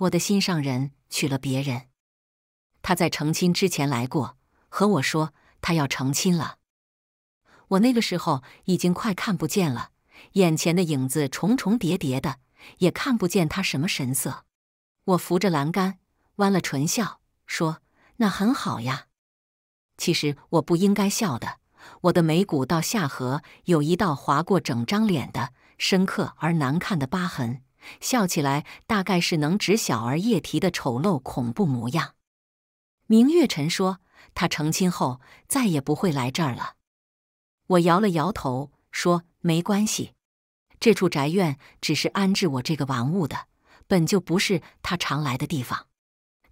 我的心上人娶了别人，他在成亲之前来过，和我说他要成亲了。我那个时候已经快看不见了，眼前的影子重重叠叠的，也看不见他什么神色。我扶着栏杆，弯了唇笑，说：“那很好呀。”其实我不应该笑的，我的眉骨到下颌有一道划过整张脸的深刻而难看的疤痕。笑起来大概是能指小儿夜啼的丑陋恐怖模样。明月尘说：“他成亲后再也不会来这儿了。”我摇了摇头说：“没关系，这处宅院只是安置我这个玩物的，本就不是他常来的地方。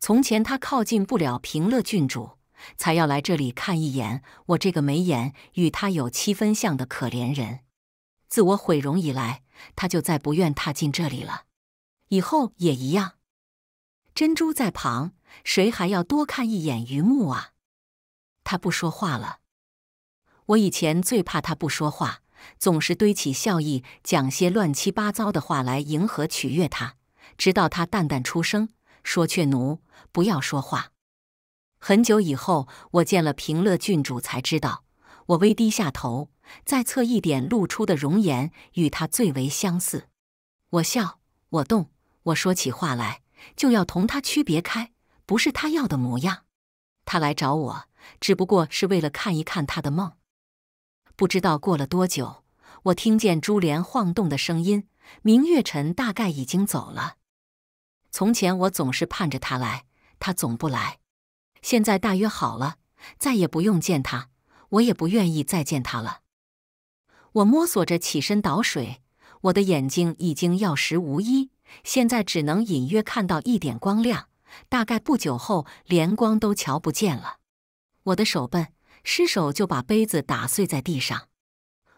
从前他靠近不了平乐郡主，才要来这里看一眼我这个眉眼与他有七分像的可怜人。自我毁容以来。”他就再不愿踏进这里了，以后也一样。珍珠在旁，谁还要多看一眼榆木啊？他不说话了。我以前最怕他不说话，总是堆起笑意，讲些乱七八糟的话来迎合取悦他，直到他淡淡出声说：“却奴，不要说话。”很久以后，我见了平乐郡主才知道，我微低下头。再侧一点露出的容颜，与他最为相似。我笑，我动，我说起话来就要同他区别开，不是他要的模样。他来找我，只不过是为了看一看他的梦。不知道过了多久，我听见珠帘晃动的声音，明月尘大概已经走了。从前我总是盼着他来，他总不来。现在大约好了，再也不用见他，我也不愿意再见他了。我摸索着起身倒水，我的眼睛已经药食无一，现在只能隐约看到一点光亮，大概不久后连光都瞧不见了。我的手笨，失手就把杯子打碎在地上，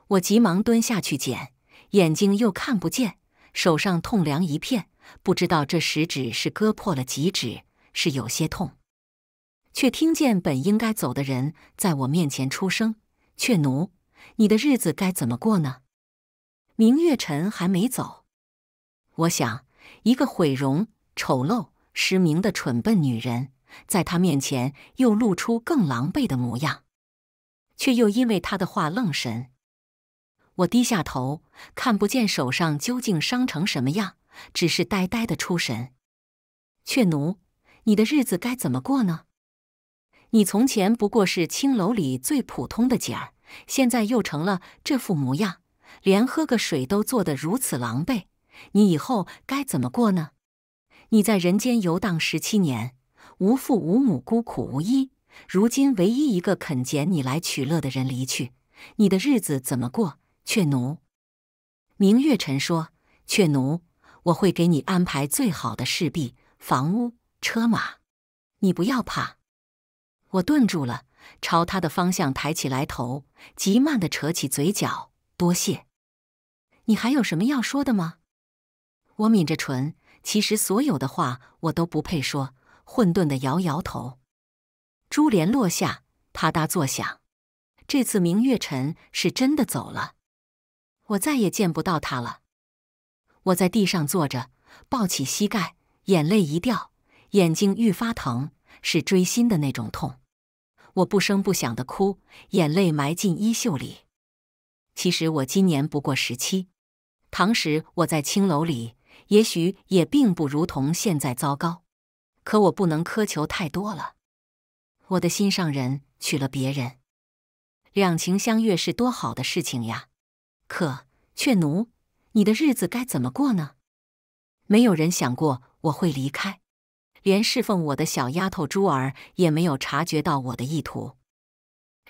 我急忙蹲下去捡，眼睛又看不见，手上痛凉一片，不知道这食指是割破了几指，是有些痛，却听见本应该走的人在我面前出声：“却奴。”你的日子该怎么过呢？明月尘还没走，我想，一个毁容、丑陋、失明的蠢笨女人，在他面前又露出更狼狈的模样，却又因为他的话愣神。我低下头，看不见手上究竟伤成什么样，只是呆呆的出神。雀奴，你的日子该怎么过呢？你从前不过是青楼里最普通的姐儿。现在又成了这副模样，连喝个水都做得如此狼狈，你以后该怎么过呢？你在人间游荡十七年，无父无母，孤苦无依，如今唯一一个肯捡你来取乐的人离去，你的日子怎么过？雀奴，明月尘说，雀奴，我会给你安排最好的侍婢、房屋、车马，你不要怕。我顿住了。朝他的方向抬起来头，极慢地扯起嘴角。多谢，你还有什么要说的吗？我抿着唇，其实所有的话我都不配说。混沌地摇摇头，珠帘落下，啪嗒作响。这次明月尘是真的走了，我再也见不到他了。我在地上坐着，抱起膝盖，眼泪一掉，眼睛愈发疼，是锥心的那种痛。我不声不响的哭，眼泪埋进衣袖里。其实我今年不过十七，当时我在青楼里，也许也并不如同现在糟糕。可我不能苛求太多了。我的心上人娶了别人，两情相悦是多好的事情呀！可雀奴，你的日子该怎么过呢？没有人想过我会离开。连侍奉我的小丫头珠儿也没有察觉到我的意图，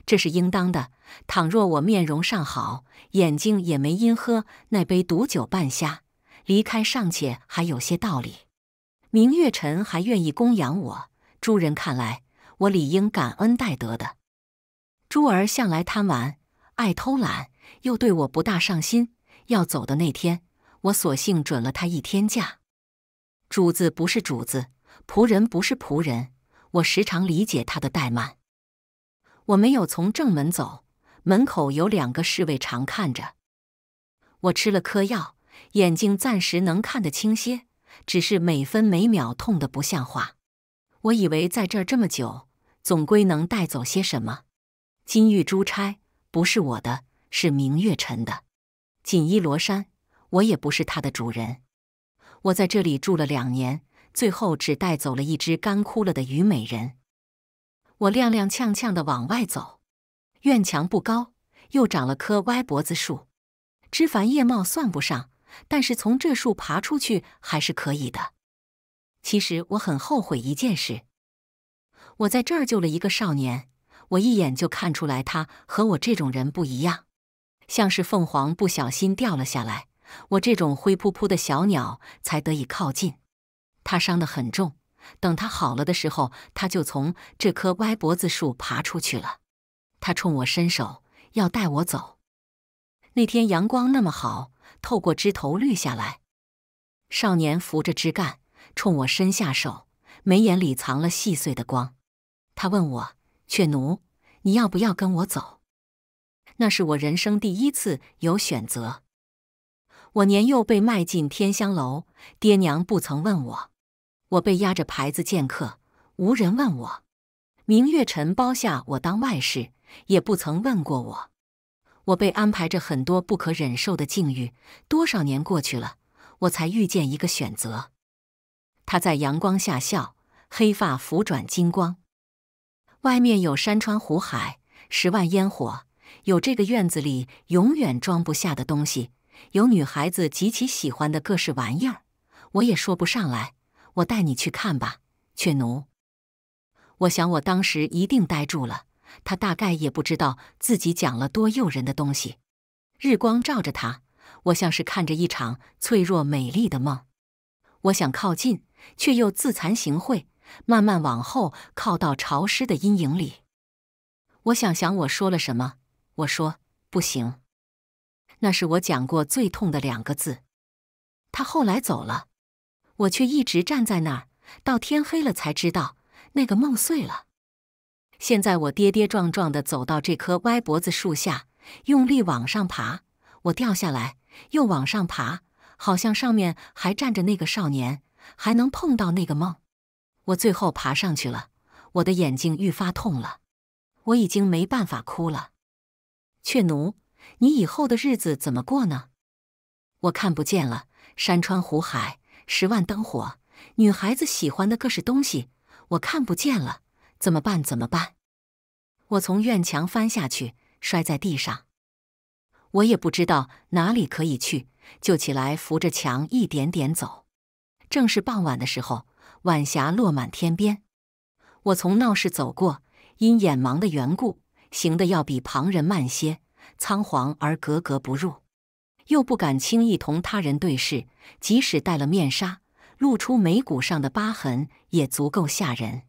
这是应当的。倘若我面容尚好，眼睛也没因喝那杯毒酒半瞎，离开尚且还有些道理。明月晨还愿意供养我，诸人看来，我理应感恩戴德的。珠儿向来贪玩，爱偷懒，又对我不大上心。要走的那天，我索性准了她一天假。主子不是主子。仆人不是仆人，我时常理解他的怠慢。我没有从正门走，门口有两个侍卫常看着。我吃了颗药，眼睛暂时能看得清些，只是每分每秒痛得不像话。我以为在这儿这么久，总归能带走些什么。金玉珠钗不是我的，是明月尘的；锦衣罗衫，我也不是他的主人。我在这里住了两年。最后只带走了一只干枯了的虞美人。我踉踉跄跄的往外走，院墙不高，又长了棵歪脖子树，枝繁叶茂算不上，但是从这树爬出去还是可以的。其实我很后悔一件事，我在这儿救了一个少年，我一眼就看出来他和我这种人不一样，像是凤凰不小心掉了下来，我这种灰扑扑的小鸟才得以靠近。他伤得很重，等他好了的时候，他就从这棵歪脖子树爬出去了。他冲我伸手，要带我走。那天阳光那么好，透过枝头绿下来。少年扶着枝干，冲我伸下手，眉眼里藏了细碎的光。他问我：“雀奴，你要不要跟我走？”那是我人生第一次有选择。我年幼被卖进天香楼，爹娘不曾问我。我被压着牌子见客，无人问我；明月尘包下我当外事，也不曾问过我。我被安排着很多不可忍受的境遇，多少年过去了，我才遇见一个选择。他在阳光下笑，黑发浮转金光。外面有山川湖海，十万烟火；有这个院子里永远装不下的东西，有女孩子极其喜欢的各式玩意儿，我也说不上来。我带你去看吧，雀奴。我想我当时一定呆住了。他大概也不知道自己讲了多诱人的东西。日光照着他，我像是看着一场脆弱美丽的梦。我想靠近，却又自惭形秽，慢慢往后靠到潮湿的阴影里。我想想我说了什么。我说：“不行。”那是我讲过最痛的两个字。他后来走了。我却一直站在那儿，到天黑了才知道那个梦碎了。现在我跌跌撞撞地走到这棵歪脖子树下，用力往上爬。我掉下来，又往上爬，好像上面还站着那个少年，还能碰到那个梦。我最后爬上去了，我的眼睛愈发痛了，我已经没办法哭了。雀奴，你以后的日子怎么过呢？我看不见了，山川湖海。十万灯火，女孩子喜欢的各式东西，我看不见了，怎么办？怎么办？我从院墙翻下去，摔在地上，我也不知道哪里可以去，就起来扶着墙一点点走。正是傍晚的时候，晚霞落满天边。我从闹市走过，因眼盲的缘故，行的要比旁人慢些，仓皇而格格不入。又不敢轻易同他人对视，即使戴了面纱，露出眉骨上的疤痕，也足够吓人。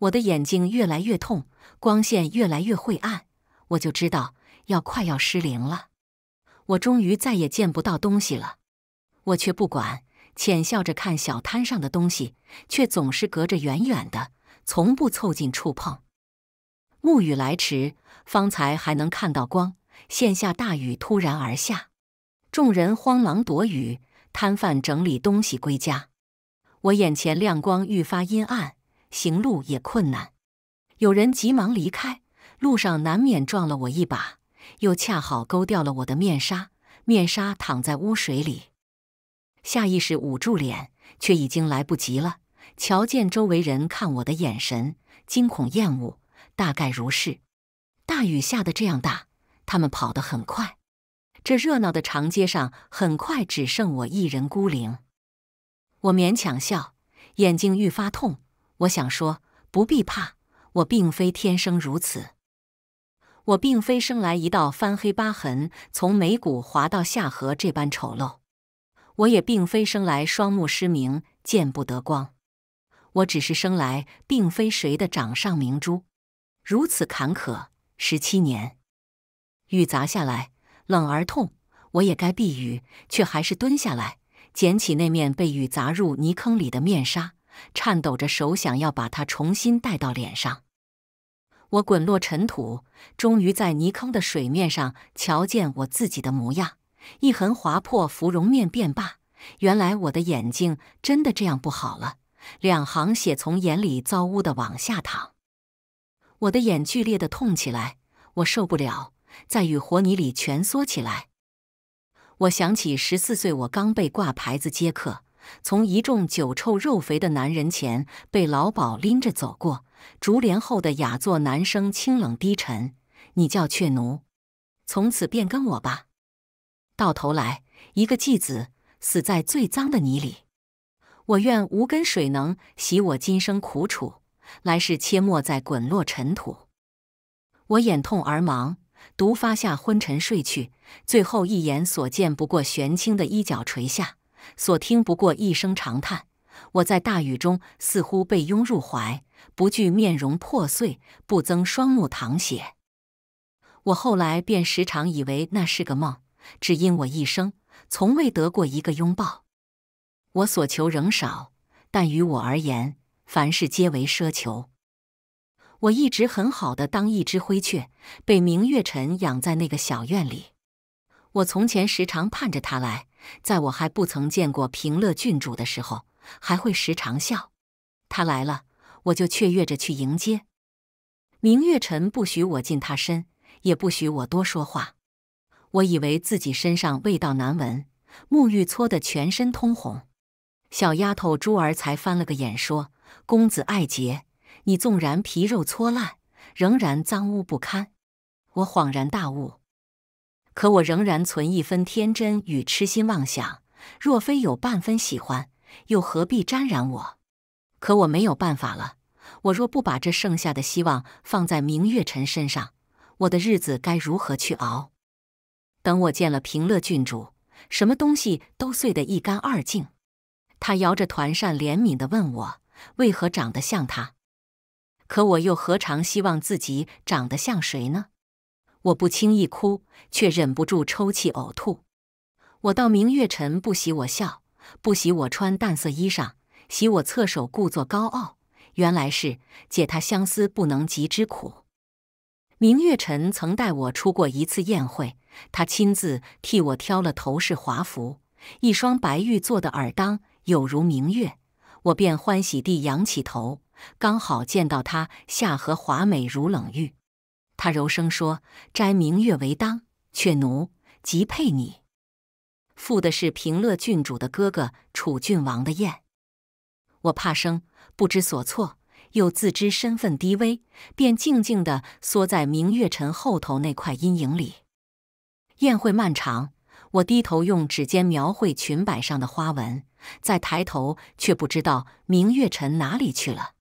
我的眼睛越来越痛，光线越来越晦暗，我就知道要快要失灵了。我终于再也见不到东西了。我却不管，浅笑着看小摊上的东西，却总是隔着远远的，从不凑近触碰。暮雨来迟，方才还能看到光。现下大雨突然而下，众人慌忙躲雨，摊贩整理东西归家。我眼前亮光愈发阴暗，行路也困难。有人急忙离开，路上难免撞了我一把，又恰好勾掉了我的面纱。面纱躺在污水里，下意识捂住脸，却已经来不及了。瞧见周围人看我的眼神，惊恐厌恶，大概如是。大雨下的这样大。他们跑得很快，这热闹的长街上很快只剩我一人孤零。我勉强笑，眼睛愈发痛。我想说：“不必怕，我并非天生如此，我并非生来一道翻黑疤痕从眉骨滑到下颌这般丑陋，我也并非生来双目失明见不得光。我只是生来并非谁的掌上明珠，如此坎坷十七年。”雨砸下来，冷而痛。我也该避雨，却还是蹲下来，捡起那面被雨砸入泥坑里的面纱，颤抖着手想要把它重新戴到脸上。我滚落尘土，终于在泥坑的水面上瞧见我自己的模样，一痕划破芙蓉面便罢。原来我的眼睛真的这样不好了，两行血从眼里糟污的往下淌，我的眼剧烈的痛起来，我受不了。在与活泥里蜷缩起来。我想起十四岁，我刚被挂牌子接客，从一众酒臭肉肥的男人前被老鸨拎着走过。竹帘后的雅座，男声清冷低沉：“你叫雀奴，从此便跟我吧。”到头来，一个继子死在最脏的泥里。我愿无根水能洗我今生苦楚，来世切莫再滚落尘土。我眼痛而忙，毒发下昏沉睡去，最后一眼所见不过玄清的衣角垂下，所听不过一声长叹。我在大雨中似乎被拥入怀，不惧面容破碎，不增双目淌血。我后来便时常以为那是个梦，只因我一生从未得过一个拥抱。我所求仍少，但于我而言，凡事皆为奢求。我一直很好的当一只灰雀，被明月尘养在那个小院里。我从前时常盼着他来，在我还不曾见过平乐郡主的时候，还会时常笑。他来了，我就雀跃着去迎接。明月尘不许我近他身，也不许我多说话。我以为自己身上味道难闻，沐浴搓得全身通红，小丫头珠儿才翻了个眼说：“公子爱洁。”你纵然皮肉搓烂，仍然脏污不堪。我恍然大悟，可我仍然存一分天真与痴心妄想。若非有半分喜欢，又何必沾染我？可我没有办法了。我若不把这剩下的希望放在明月尘身上，我的日子该如何去熬？等我见了平乐郡主，什么东西都碎得一干二净。他摇着团扇，怜悯地问我，为何长得像他？可我又何尝希望自己长得像谁呢？我不轻易哭，却忍不住抽泣呕吐。我到明月晨不喜我笑，不喜我穿淡色衣裳，喜我侧手故作高傲。原来是解他相思不能及之苦。明月晨曾带我出过一次宴会，他亲自替我挑了头饰华服，一双白玉做的耳当有如明月，我便欢喜地仰起头。刚好见到他下颌华美如冷玉，他柔声说：“摘明月为当，却奴即配你。”赴的是平乐郡主的哥哥楚郡王的宴，我怕生，不知所措，又自知身份低微，便静静地缩在明月尘后头那块阴影里。宴会漫长，我低头用指尖描绘裙摆上的花纹，再抬头却不知道明月尘哪里去了。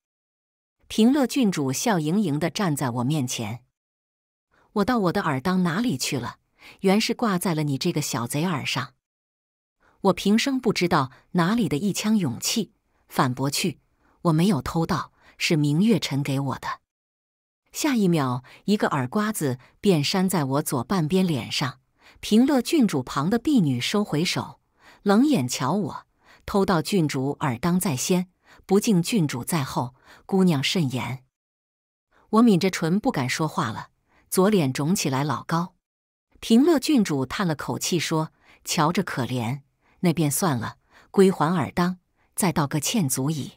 平乐郡主笑盈盈地站在我面前，我到我的耳当哪里去了？原是挂在了你这个小贼耳上。我平生不知道哪里的一腔勇气反驳去，我没有偷盗，是明月尘给我的。下一秒，一个耳瓜子便扇在我左半边脸上。平乐郡主旁的婢女收回手，冷眼瞧我，偷盗郡主耳当在先，不敬郡主在后。姑娘慎言！我抿着唇，不敢说话了。左脸肿起来老高。平乐郡主叹了口气，说：“瞧着可怜，那便算了，归还耳当，再道个歉足矣。”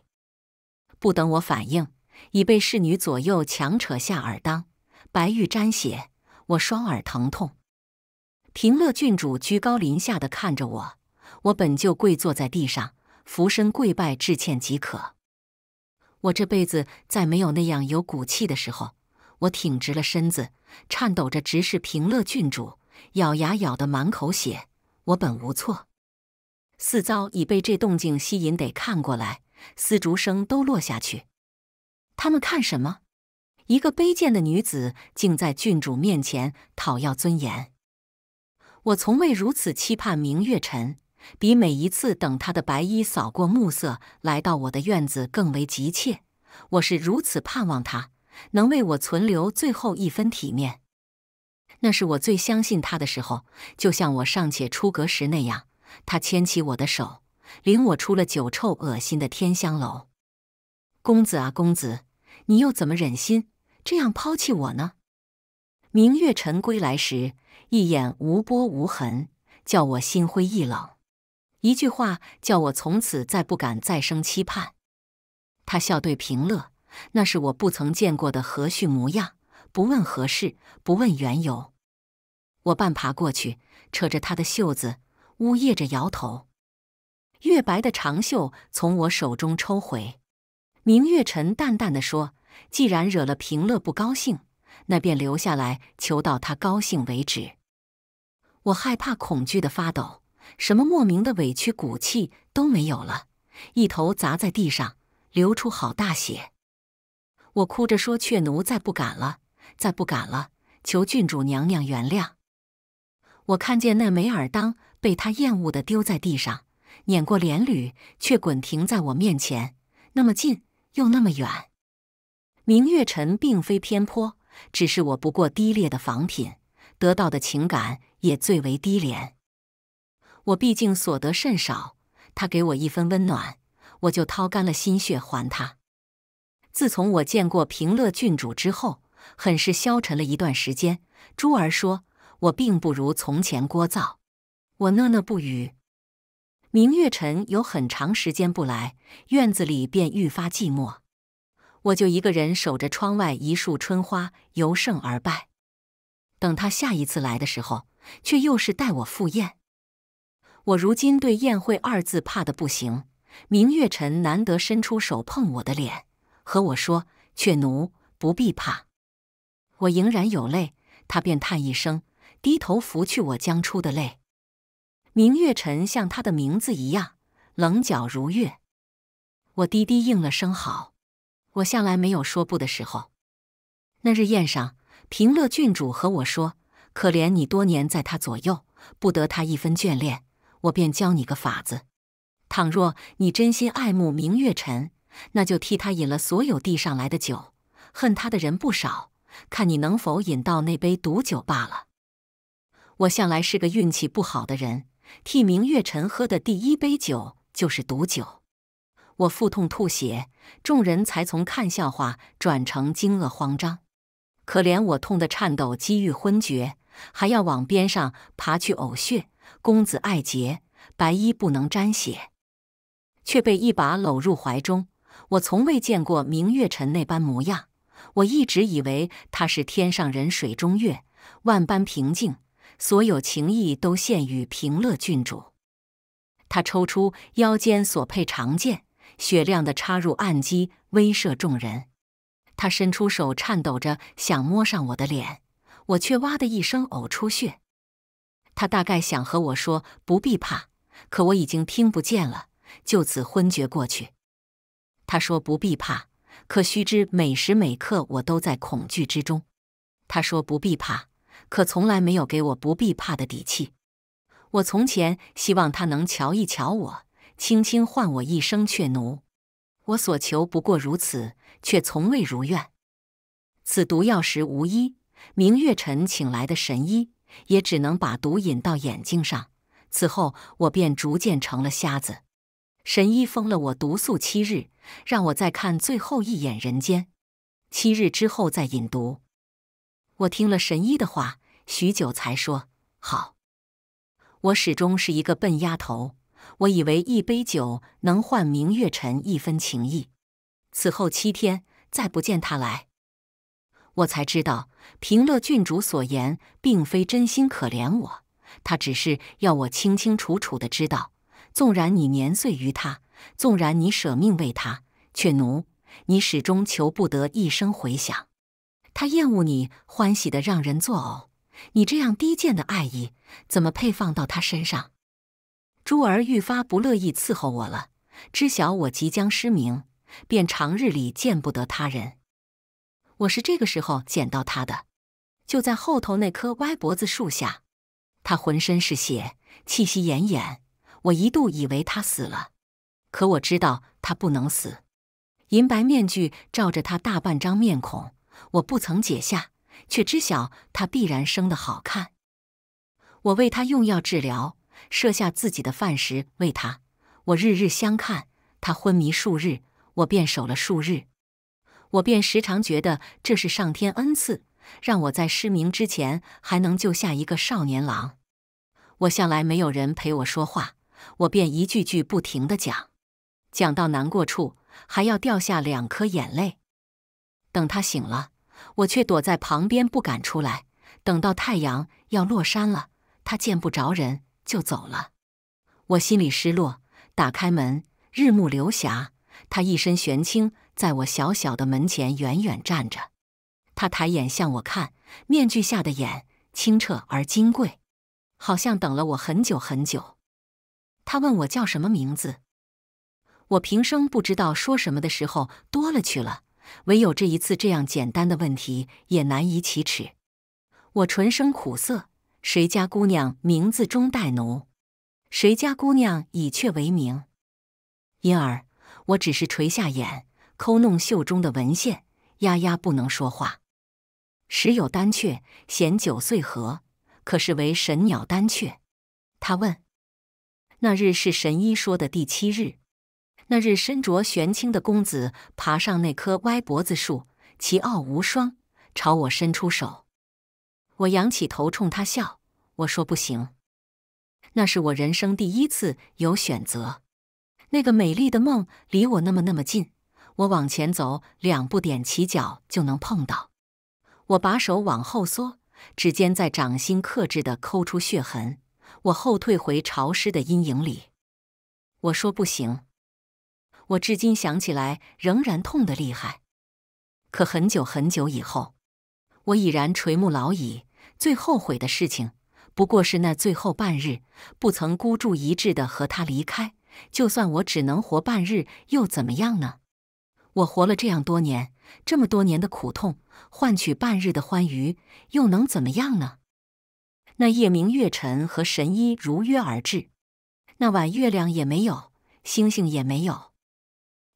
不等我反应，已被侍女左右强扯下耳当，白玉沾血，我双耳疼痛。平乐郡主居高临下的看着我，我本就跪坐在地上，俯身跪拜致歉即可。我这辈子再没有那样有骨气的时候。我挺直了身子，颤抖着直视平乐郡主，咬牙咬得满口血。我本无错。四遭已被这动静吸引，得看过来。丝竹声都落下去。他们看什么？一个卑贱的女子竟在郡主面前讨要尊严？我从未如此期盼明月沉。比每一次等他的白衣扫过暮色来到我的院子更为急切。我是如此盼望他能为我存留最后一分体面。那是我最相信他的时候，就像我尚且出阁时那样。他牵起我的手，领我出了酒臭恶心的天香楼。公子啊，公子，你又怎么忍心这样抛弃我呢？明月晨归来时，一眼无波无痕，叫我心灰意冷。一句话叫我从此再不敢再生期盼。他笑对平乐，那是我不曾见过的和煦模样。不问何事，不问缘由。我半爬过去，扯着他的袖子，呜咽着摇头。月白的长袖从我手中抽回。明月晨淡淡的说：“既然惹了平乐不高兴，那便留下来，求到他高兴为止。”我害怕恐惧的发抖。什么莫名的委屈骨气都没有了，一头砸在地上，流出好大血。我哭着说：“雀奴再不敢了，再不敢了，求郡主娘娘原谅。”我看见那梅尔当被他厌恶的丢在地上，碾过连缕，却滚停在我面前，那么近又那么远。明月尘并非偏颇，只是我不过低劣的仿品，得到的情感也最为低廉。我毕竟所得甚少，他给我一分温暖，我就掏干了心血还他。自从我见过平乐郡主之后，很是消沉了一段时间。珠儿说，我并不如从前聒噪。我讷讷不语。明月尘有很长时间不来，院子里便愈发寂寞。我就一个人守着窗外一束春花由盛而败。等他下一次来的时候，却又是待我赴宴。我如今对“宴会”二字怕的不行。明月尘难得伸出手碰我的脸，和我说：“雀奴不必怕。”我盈然有泪，他便叹一声，低头拂去我将出的泪。明月尘像他的名字一样，棱角如月。我低低应了声“好”，我向来没有说不的时候。那日宴上，平乐郡主和我说：“可怜你多年在他左右，不得他一分眷恋。”我便教你个法子，倘若你真心爱慕明月尘，那就替他饮了所有递上来的酒。恨他的人不少，看你能否饮到那杯毒酒罢了。我向来是个运气不好的人，替明月尘喝的第一杯酒就是毒酒。我腹痛吐血，众人才从看笑话转成惊愕慌张。可怜我痛得颤抖，几欲昏厥，还要往边上爬去呕血。公子爱洁，白衣不能沾血，却被一把搂入怀中。我从未见过明月尘那般模样。我一直以为他是天上人，水中月，万般平静，所有情意都献于平乐郡主。他抽出腰间所佩长剑，雪亮的插入暗机，威慑众人。他伸出手，颤抖着想摸上我的脸，我却哇的一声呕出血。他大概想和我说“不必怕”，可我已经听不见了，就此昏厥过去。他说“不必怕”，可须知每时每刻我都在恐惧之中。他说“不必怕”，可从来没有给我不必怕的底气。我从前希望他能瞧一瞧我，轻轻唤我一声“雀奴”，我所求不过如此，却从未如愿。此毒药时无医，明月晨请来的神医。也只能把毒引到眼睛上。此后，我便逐渐成了瞎子。神医封了我毒素七日，让我再看最后一眼人间。七日之后再饮毒。我听了神医的话，许久才说：“好。”我始终是一个笨丫头，我以为一杯酒能换明月尘一分情意。此后七天，再不见他来。我才知道，平乐郡主所言并非真心可怜我，他只是要我清清楚楚的知道：纵然你年岁于他，纵然你舍命为他，却奴你始终求不得一声回响。他厌恶你，欢喜的让人作呕。你这样低贱的爱意，怎么配放到他身上？珠儿愈发不乐意伺候我了，知晓我即将失明，便长日里见不得他人。我是这个时候捡到他的，就在后头那棵歪脖子树下。他浑身是血，气息奄奄。我一度以为他死了，可我知道他不能死。银白面具罩着他大半张面孔，我不曾解下，却知晓他必然生得好看。我为他用药治疗，设下自己的饭食喂他。我日日相看，他昏迷数日，我便守了数日。我便时常觉得这是上天恩赐，让我在失明之前还能救下一个少年郎。我向来没有人陪我说话，我便一句句不停的讲，讲到难过处还要掉下两颗眼泪。等他醒了，我却躲在旁边不敢出来。等到太阳要落山了，他见不着人就走了。我心里失落，打开门，日暮流霞，他一身玄青。在我小小的门前远远站着，他抬眼向我看，面具下的眼清澈而金贵，好像等了我很久很久。他问我叫什么名字，我平生不知道说什么的时候多了去了，唯有这一次这样简单的问题也难以启齿。我唇生苦涩，谁家姑娘名字中带奴？谁家姑娘以雀为名？因而我只是垂下眼。抠弄袖中的文献，丫丫不能说话。时有丹雀衔九岁荷，可是为神鸟丹雀。他问：“那日是神医说的第七日？那日身着玄青的公子爬上那棵歪脖子树，其傲无双，朝我伸出手。我仰起头冲他笑，我说不行。那是我人生第一次有选择。那个美丽的梦离我那么那么近。”我往前走两步，踮起脚就能碰到。我把手往后缩，指尖在掌心克制的抠出血痕。我后退回潮湿的阴影里。我说不行。我至今想起来仍然痛得厉害。可很久很久以后，我已然垂暮老矣。最后悔的事情，不过是那最后半日不曾孤注一掷的和他离开。就算我只能活半日，又怎么样呢？我活了这样多年，这么多年的苦痛，换取半日的欢愉，又能怎么样呢？那夜，明月沉和神医如约而至。那晚，月亮也没有，星星也没有。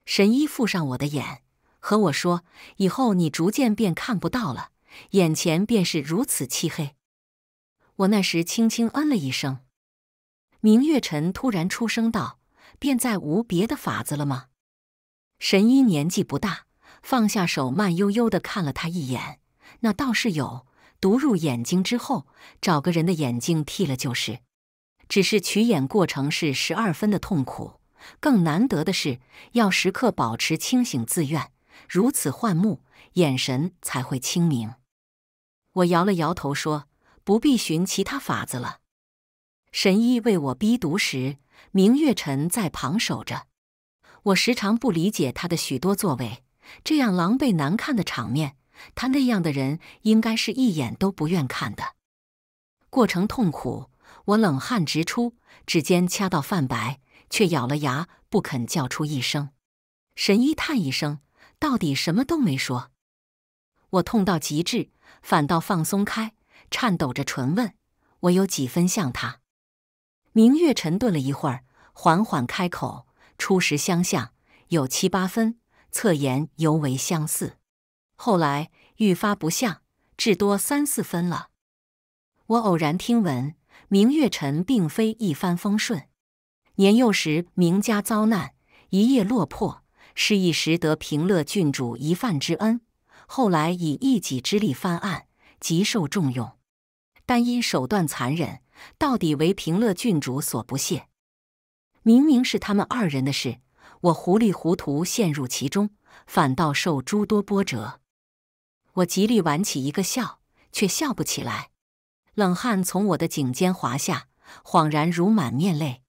神医附上我的眼，和我说：“以后你逐渐便看不到了，眼前便是如此漆黑。”我那时轻轻嗯了一声。明月尘突然出声道：“便再无别的法子了吗？”神医年纪不大，放下手，慢悠悠地看了他一眼。那倒是有，毒入眼睛之后，找个人的眼睛剃了就是。只是取眼过程是十二分的痛苦，更难得的是要时刻保持清醒自愿，如此换目，眼神才会清明。我摇了摇头说：“不必寻其他法子了。”神医为我逼毒时，明月尘在旁守着。我时常不理解他的许多作为，这样狼狈难看的场面，他那样的人应该是一眼都不愿看的。过程痛苦，我冷汗直出，指尖掐到泛白，却咬了牙不肯叫出一声。神医叹一声，到底什么都没说。我痛到极致，反倒放松开，颤抖着唇问：“我有几分像他？”明月沉顿了一会儿，缓缓开口。初时相像有七八分，侧颜尤为相似。后来愈发不像，至多三四分了。我偶然听闻，明月尘并非一帆风顺。年幼时，名家遭难，一夜落魄，失意时得平乐郡主一饭之恩。后来以一己之力翻案，极受重用，但因手段残忍，到底为平乐郡主所不屑。明明是他们二人的事，我糊里糊涂陷入其中，反倒受诸多波折。我极力挽起一个笑，却笑不起来。冷汗从我的颈间滑下，恍然如满面泪。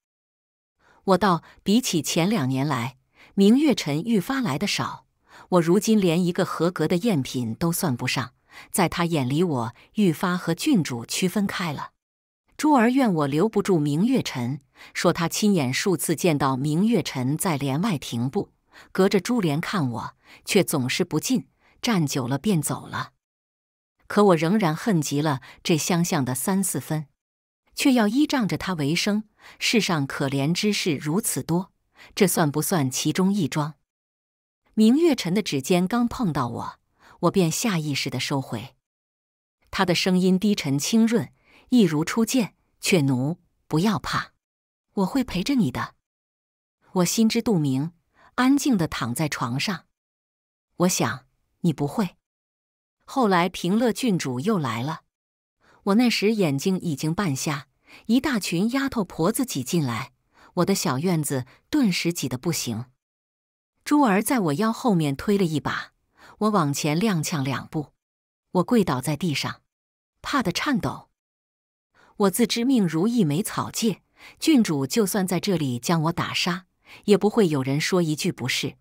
我道：比起前两年来，明月晨愈发来的少。我如今连一个合格的赝品都算不上，在他眼里，我愈发和郡主区分开了。珠儿怨我留不住明月尘，说他亲眼数次见到明月尘在帘外停步，隔着珠帘看我，却总是不进，站久了便走了。可我仍然恨极了这相像的三四分，却要依仗着他为生。世上可怜之事如此多，这算不算其中一桩？明月尘的指尖刚碰到我，我便下意识地收回。他的声音低沉清润。一如初见，却奴不要怕，我会陪着你的。我心知肚明，安静的躺在床上。我想你不会。后来平乐郡主又来了，我那时眼睛已经半瞎，一大群丫头婆子挤进来，我的小院子顿时挤得不行。珠儿在我腰后面推了一把，我往前踉跄两步，我跪倒在地上，怕的颤抖。我自知命如一枚草芥，郡主就算在这里将我打杀，也不会有人说一句不是。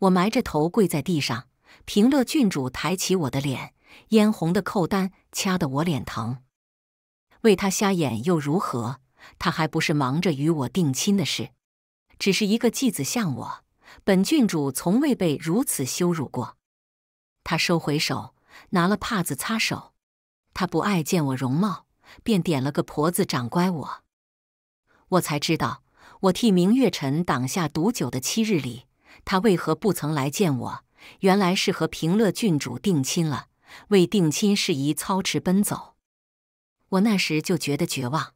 我埋着头跪在地上，平乐郡主抬起我的脸，嫣红的扣丹掐得我脸疼。为他瞎眼又如何？他还不是忙着与我定亲的事。只是一个继子像我，本郡主从未被如此羞辱过。他收回手，拿了帕子擦手。他不爱见我容貌。便点了个婆子掌乖我，我才知道我替明月尘挡下毒酒的七日里，他为何不曾来见我？原来是和平乐郡主定亲了，为定亲事宜操持奔走。我那时就觉得绝望。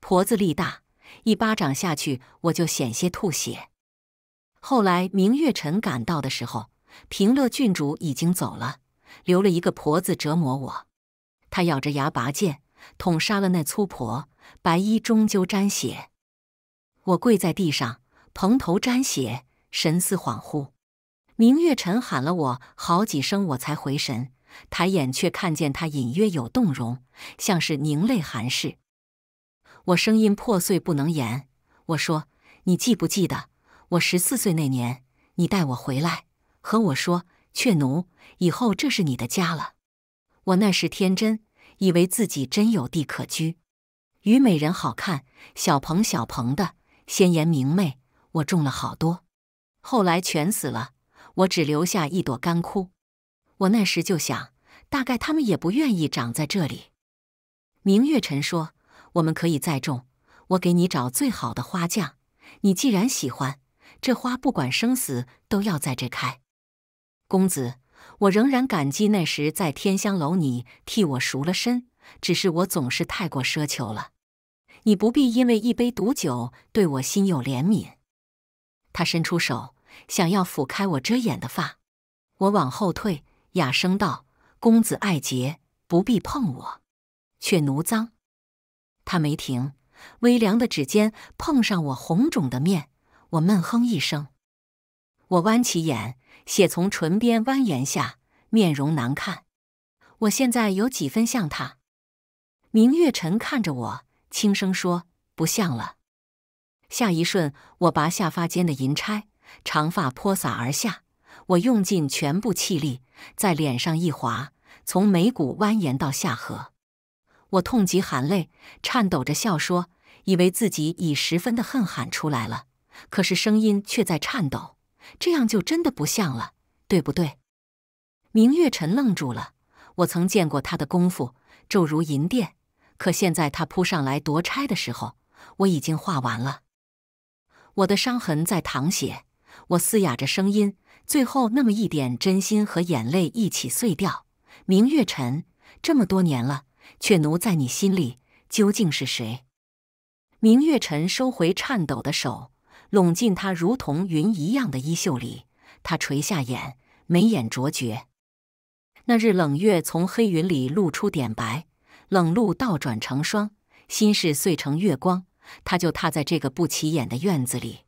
婆子力大，一巴掌下去，我就险些吐血。后来明月尘赶到的时候，平乐郡主已经走了，留了一个婆子折磨我。他咬着牙拔剑。捅杀了那粗婆，白衣终究沾血。我跪在地上，蓬头沾血，神思恍惚。明月尘喊了我好几声，我才回神，抬眼却看见他隐约有动容，像是凝泪含视。我声音破碎不能言，我说：“你记不记得我十四岁那年，你带我回来，和我说‘雀奴’，以后这是你的家了。我那时天真。”以为自己真有地可居，虞美人好看，小彭小彭的，鲜艳明媚，我种了好多，后来全死了，我只留下一朵干枯。我那时就想，大概他们也不愿意长在这里。明月尘说：“我们可以再种，我给你找最好的花匠。你既然喜欢这花，不管生死都要在这开，公子。”我仍然感激那时在天香楼你替我赎了身，只是我总是太过奢求了。你不必因为一杯毒酒对我心有怜悯。他伸出手，想要抚开我遮掩的发，我往后退，哑声道：“公子爱洁，不必碰我，却奴脏。”他没停，微凉的指尖碰上我红肿的面，我闷哼一声，我弯起眼。血从唇边蜿蜒，下面容难看。我现在有几分像他？明月尘看着我，轻声说：“不像了。”下一瞬，我拔下发间的银钗，长发泼洒而下。我用尽全部气力，在脸上一划，从眉骨蜿蜒到下颌。我痛极含泪，颤抖着笑说：“以为自己已十分的恨喊出来了，可是声音却在颤抖。”这样就真的不像了，对不对？明月尘愣住了。我曾见过他的功夫，骤如银电。可现在他扑上来夺钗的时候，我已经画完了。我的伤痕在淌血，我嘶哑着声音，最后那么一点真心和眼泪一起碎掉。明月尘，这么多年了，却奴在你心里究竟是谁？明月尘收回颤抖的手。拢进他如同云一样的衣袖里，他垂下眼，眉眼卓绝。那日冷月从黑云里露出点白，冷露倒转成霜，心事碎成月光。他就踏在这个不起眼的院子里，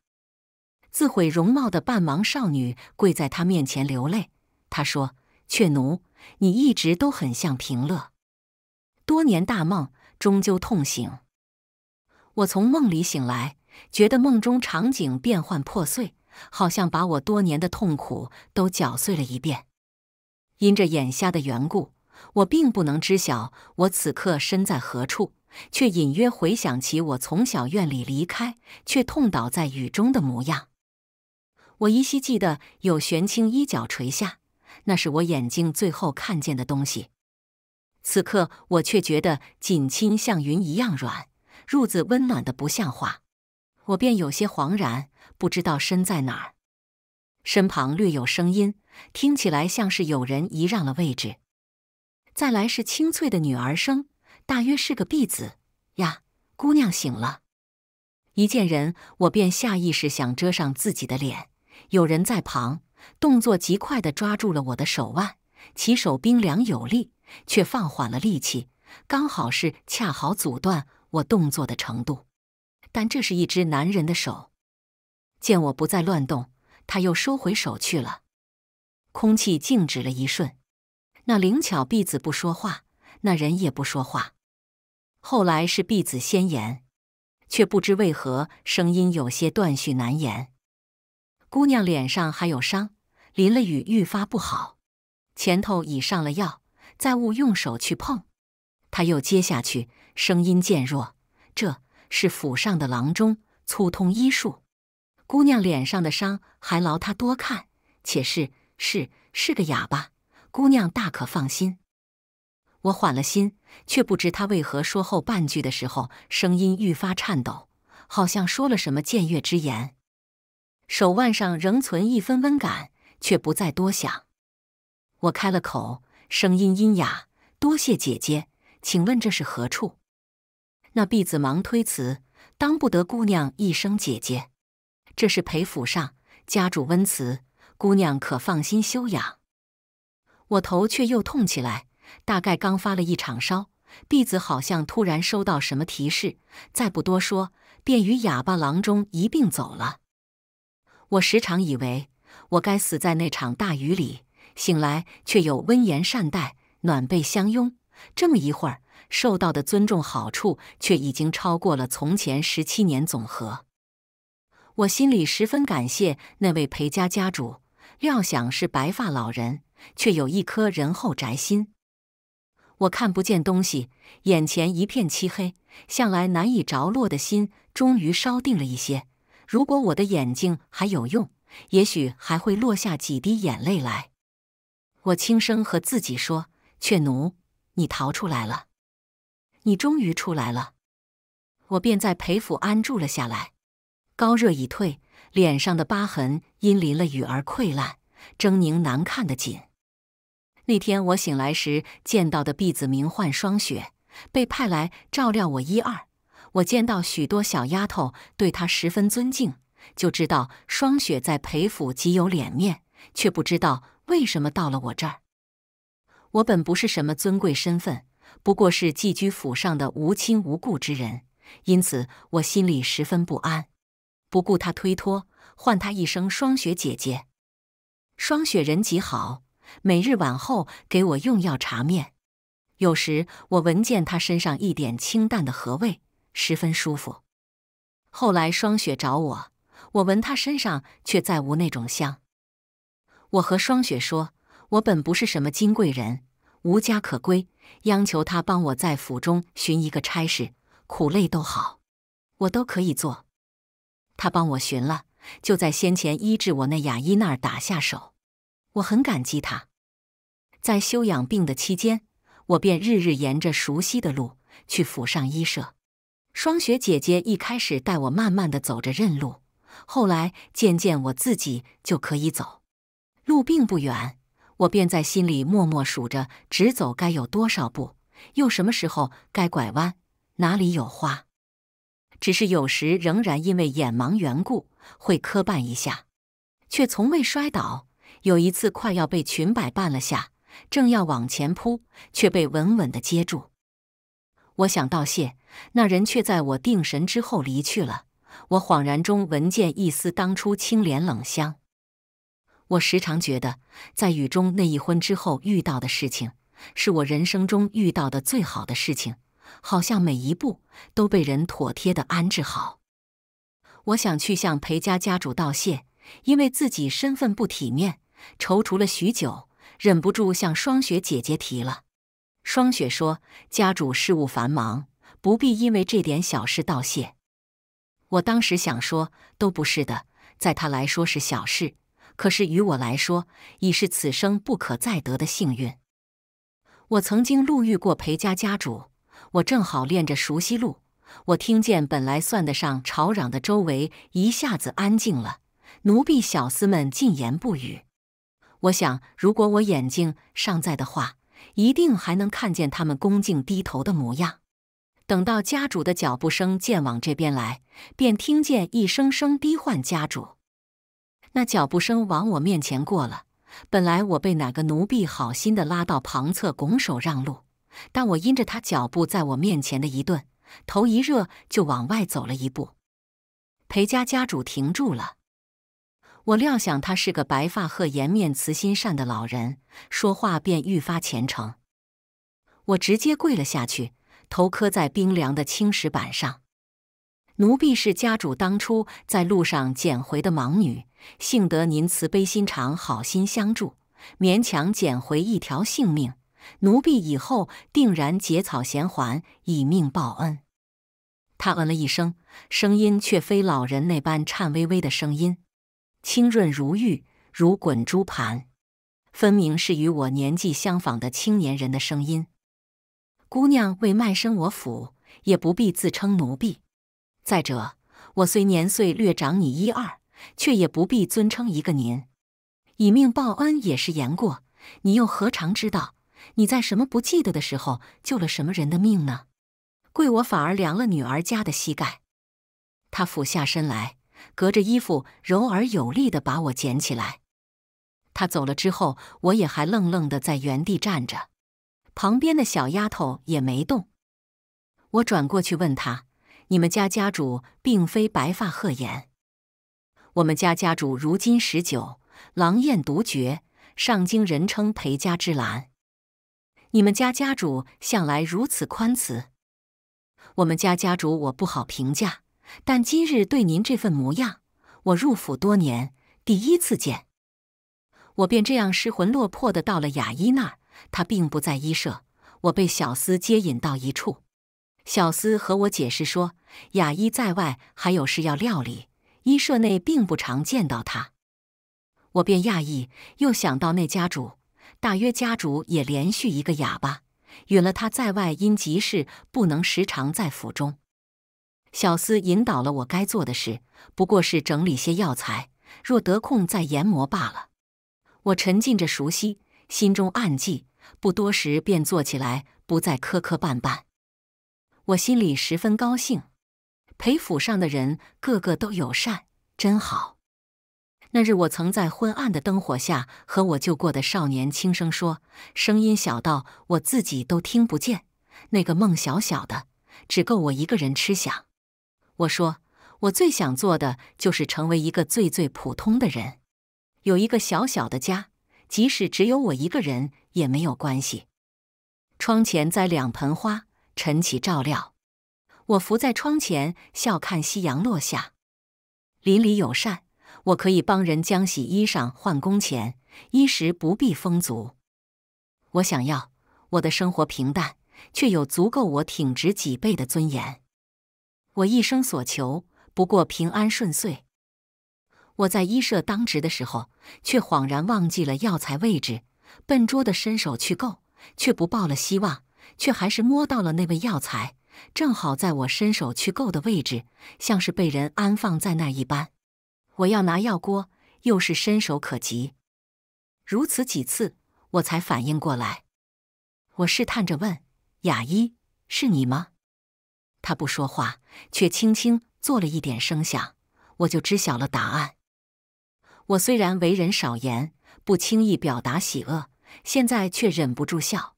自毁容貌的半盲少女跪在他面前流泪。他说：“雀奴，你一直都很像平乐。多年大梦，终究痛醒。我从梦里醒来。”觉得梦中场景变幻破碎，好像把我多年的痛苦都搅碎了一遍。因着眼瞎的缘故，我并不能知晓我此刻身在何处，却隐约回想起我从小院里离开，却痛倒在雨中的模样。我依稀记得有玄清衣角垂下，那是我眼睛最后看见的东西。此刻我却觉得锦衾像云一样软，褥子温暖的不像话。我便有些惶然，不知道身在哪儿。身旁略有声音，听起来像是有人移让了位置。再来是清脆的女儿声，大约是个婢子。呀，姑娘醒了！一见人，我便下意识想遮上自己的脸。有人在旁，动作极快地抓住了我的手腕，其手冰凉有力，却放缓了力气，刚好是恰好阻断我动作的程度。但这是一只男人的手。见我不再乱动，他又收回手去了。空气静止了一瞬，那灵巧婢子不说话，那人也不说话。后来是婢子先言，却不知为何声音有些断续难言。姑娘脸上还有伤，淋了雨愈发不好。前头已上了药，再勿用手去碰。他又接下去，声音渐弱，这。是府上的郎中，粗通医术。姑娘脸上的伤，还劳他多看。且是是是个哑巴，姑娘大可放心。我缓了心，却不知他为何说后半句的时候，声音愈发颤抖，好像说了什么僭越之言。手腕上仍存一分温感，却不再多想。我开了口，声音阴哑：“多谢姐姐，请问这是何处？”那婢子忙推辞，当不得姑娘一声姐姐。这是裴府上家主温慈，姑娘可放心休养。我头却又痛起来，大概刚发了一场烧。婢子好像突然收到什么提示，再不多说，便与哑巴郎中一并走了。我时常以为我该死在那场大雨里，醒来却有温言善待，暖被相拥，这么一会儿。受到的尊重好处却已经超过了从前十七年总和，我心里十分感谢那位裴家家主。料想是白发老人，却有一颗仁厚宅心。我看不见东西，眼前一片漆黑，向来难以着落的心终于稍定了一些。如果我的眼睛还有用，也许还会落下几滴眼泪来。我轻声和自己说：“雀奴，你逃出来了。”你终于出来了，我便在裴府安住了下来。高热已退，脸上的疤痕因淋了雨而溃烂，狰狞难看的紧。那天我醒来时见到的婢子名唤霜雪，被派来照料我一二。我见到许多小丫头对她十分尊敬，就知道霜雪在裴府极有脸面，却不知道为什么到了我这儿。我本不是什么尊贵身份。不过是寄居府上的无亲无故之人，因此我心里十分不安。不顾他推脱，唤他一声“霜雪姐姐”。霜雪人极好，每日晚后给我用药茶面。有时我闻见她身上一点清淡的荷味，十分舒服。后来霜雪找我，我闻她身上却再无那种香。我和霜雪说：“我本不是什么金贵人，无家可归。”央求他帮我在府中寻一个差事，苦累都好，我都可以做。他帮我寻了，就在先前医治我那雅医那儿打下手。我很感激他。在休养病的期间，我便日日沿着熟悉的路去府上医舍。霜雪姐姐一开始带我慢慢的走着认路，后来渐渐我自己就可以走。路并不远。我便在心里默默数着，直走该有多少步，又什么时候该拐弯，哪里有花。只是有时仍然因为眼盲缘故，会磕绊一下，却从未摔倒。有一次快要被裙摆绊了下，正要往前扑，却被稳稳地接住。我想道谢，那人却在我定神之后离去了。我恍然中闻见一丝当初清莲冷香。我时常觉得，在雨中那一婚之后遇到的事情，是我人生中遇到的最好的事情。好像每一步都被人妥帖的安置好。我想去向裴家家主道谢，因为自己身份不体面，踌躇了许久，忍不住向霜雪姐姐提了。霜雪说：“家主事务繁忙，不必因为这点小事道谢。”我当时想说：“都不是的，在他来说是小事。”可是，于我来说，已是此生不可再得的幸运。我曾经路遇过裴家家主，我正好练着熟悉路。我听见本来算得上吵嚷的周围一下子安静了，奴婢小厮们禁言不语。我想，如果我眼睛尚在的话，一定还能看见他们恭敬低头的模样。等到家主的脚步声渐往这边来，便听见一声声低唤家主。那脚步声往我面前过了，本来我被哪个奴婢好心的拉到旁侧拱手让路，但我因着他脚步在我面前的一顿，头一热就往外走了一步。裴家家主停住了，我料想他是个白发鹤颜面慈心善的老人，说话便愈发虔诚。我直接跪了下去，头磕在冰凉的青石板上。奴婢是家主当初在路上捡回的盲女。幸得您慈悲心肠，好心相助，勉强捡回一条性命。奴婢以后定然结草衔环，以命报恩。他嗯了一声，声音却非老人那般颤巍巍的声音，清润如玉，如滚珠盘，分明是与我年纪相仿的青年人的声音。姑娘为卖身我府，也不必自称奴婢。再者，我虽年岁略长你一二。却也不必尊称一个您，以命报恩也是言过。你又何尝知道你在什么不记得的时候救了什么人的命呢？跪我反而凉了女儿家的膝盖。他俯下身来，隔着衣服柔而有力地把我捡起来。他走了之后，我也还愣愣地在原地站着，旁边的小丫头也没动。我转过去问他：“你们家家主并非白发鹤颜。”我们家家主如今十九，郎艳独绝，上京人称裴家之兰。你们家家主向来如此宽慈，我们家家主我不好评价，但今日对您这份模样，我入府多年第一次见。我便这样失魂落魄的到了雅一那儿，他并不在医舍，我被小厮接引到一处，小厮和我解释说，雅一在外还有事要料理。医舍内并不常见到他，我便讶异，又想到那家主，大约家主也连续一个哑巴，允了他在外因急事不能时常在府中。小厮引导了我该做的事，不过是整理些药材，若得空再研磨罢了。我沉浸着熟悉，心中暗记，不多时便坐起来，不再磕磕绊绊。我心里十分高兴。裴府上的人个个都友善，真好。那日我曾在昏暗的灯火下，和我救过的少年轻声说，声音小到我自己都听不见。那个梦小小的，只够我一个人吃想。我说，我最想做的就是成为一个最最普通的人，有一个小小的家，即使只有我一个人也没有关系。窗前栽两盆花，晨起照料。我伏在窗前，笑看夕阳落下。邻里友善，我可以帮人浆洗衣裳、换工钱，衣食不必丰足。我想要我的生活平淡，却有足够我挺直脊背的尊严。我一生所求不过平安顺遂。我在医社当值的时候，却恍然忘记了药材位置，笨拙的伸手去够，却不抱了希望，却还是摸到了那味药材。正好在我伸手去够的位置，像是被人安放在那一般。我要拿药锅，又是伸手可及。如此几次，我才反应过来。我试探着问：“雅一，是你吗？”他不说话，却轻轻做了一点声响，我就知晓了答案。我虽然为人少言，不轻易表达喜恶，现在却忍不住笑。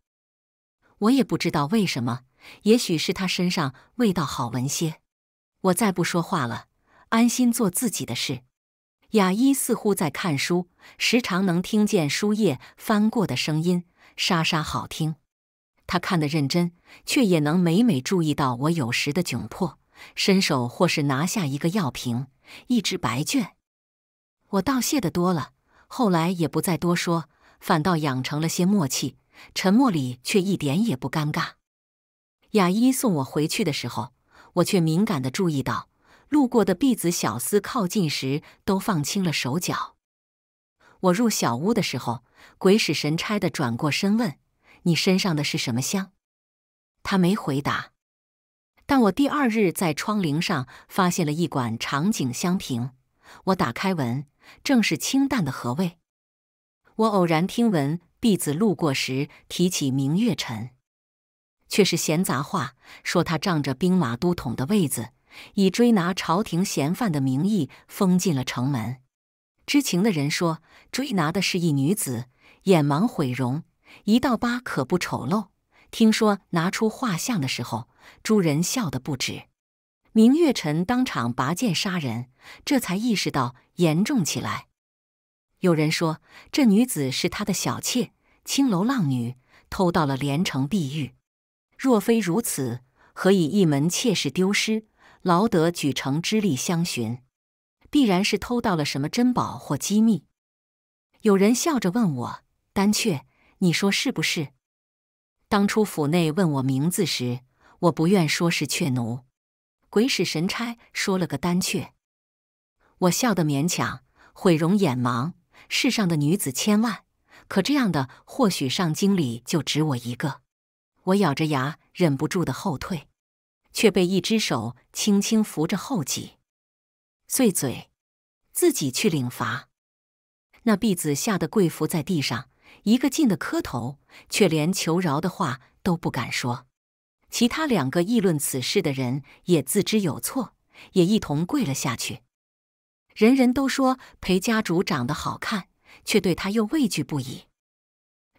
我也不知道为什么。也许是他身上味道好闻些，我再不说话了，安心做自己的事。雅一似乎在看书，时常能听见书页翻过的声音，沙沙好听。他看得认真，却也能每每注意到我有时的窘迫，伸手或是拿下一个药瓶、一支白卷。我道谢的多了，后来也不再多说，反倒养成了些默契。沉默里却一点也不尴尬。雅一送我回去的时候，我却敏感地注意到，路过的婢子小厮靠近时都放轻了手脚。我入小屋的时候，鬼使神差地转过身问：“你身上的是什么香？”他没回答。但我第二日在窗棂上发现了一管长景香瓶，我打开闻，正是清淡的荷味。我偶然听闻婢子路过时提起明月尘。却是闲杂话，说他仗着兵马都统的位子，以追拿朝廷嫌犯的名义封进了城门。知情的人说，追拿的是一女子，眼盲毁容，一道疤可不丑陋。听说拿出画像的时候，诸人笑得不止。明月臣当场拔剑杀人，这才意识到严重起来。有人说，这女子是他的小妾，青楼浪女，偷到了连城碧玉。若非如此，何以一门妾室丢失，劳得举城之力相寻？必然是偷到了什么珍宝或机密。有人笑着问我：“丹雀，你说是不是？”当初府内问我名字时，我不愿说是雀奴，鬼使神差说了个丹雀。我笑得勉强，毁容眼盲，世上的女子千万，可这样的或许上京里就只我一个。我咬着牙，忍不住的后退，却被一只手轻轻扶着后脊。碎嘴，自己去领罚。那婢子吓得跪伏在地上，一个劲的磕头，却连求饶的话都不敢说。其他两个议论此事的人也自知有错，也一同跪了下去。人人都说裴家主长得好看，却对他又畏惧不已。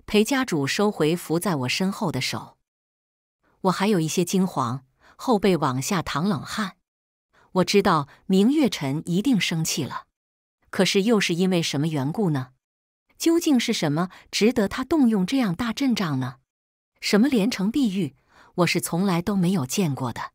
裴家主收回扶在我身后的手。我还有一些惊慌，后背往下淌冷汗。我知道明月晨一定生气了，可是又是因为什么缘故呢？究竟是什么值得他动用这样大阵仗呢？什么连城碧玉，我是从来都没有见过的。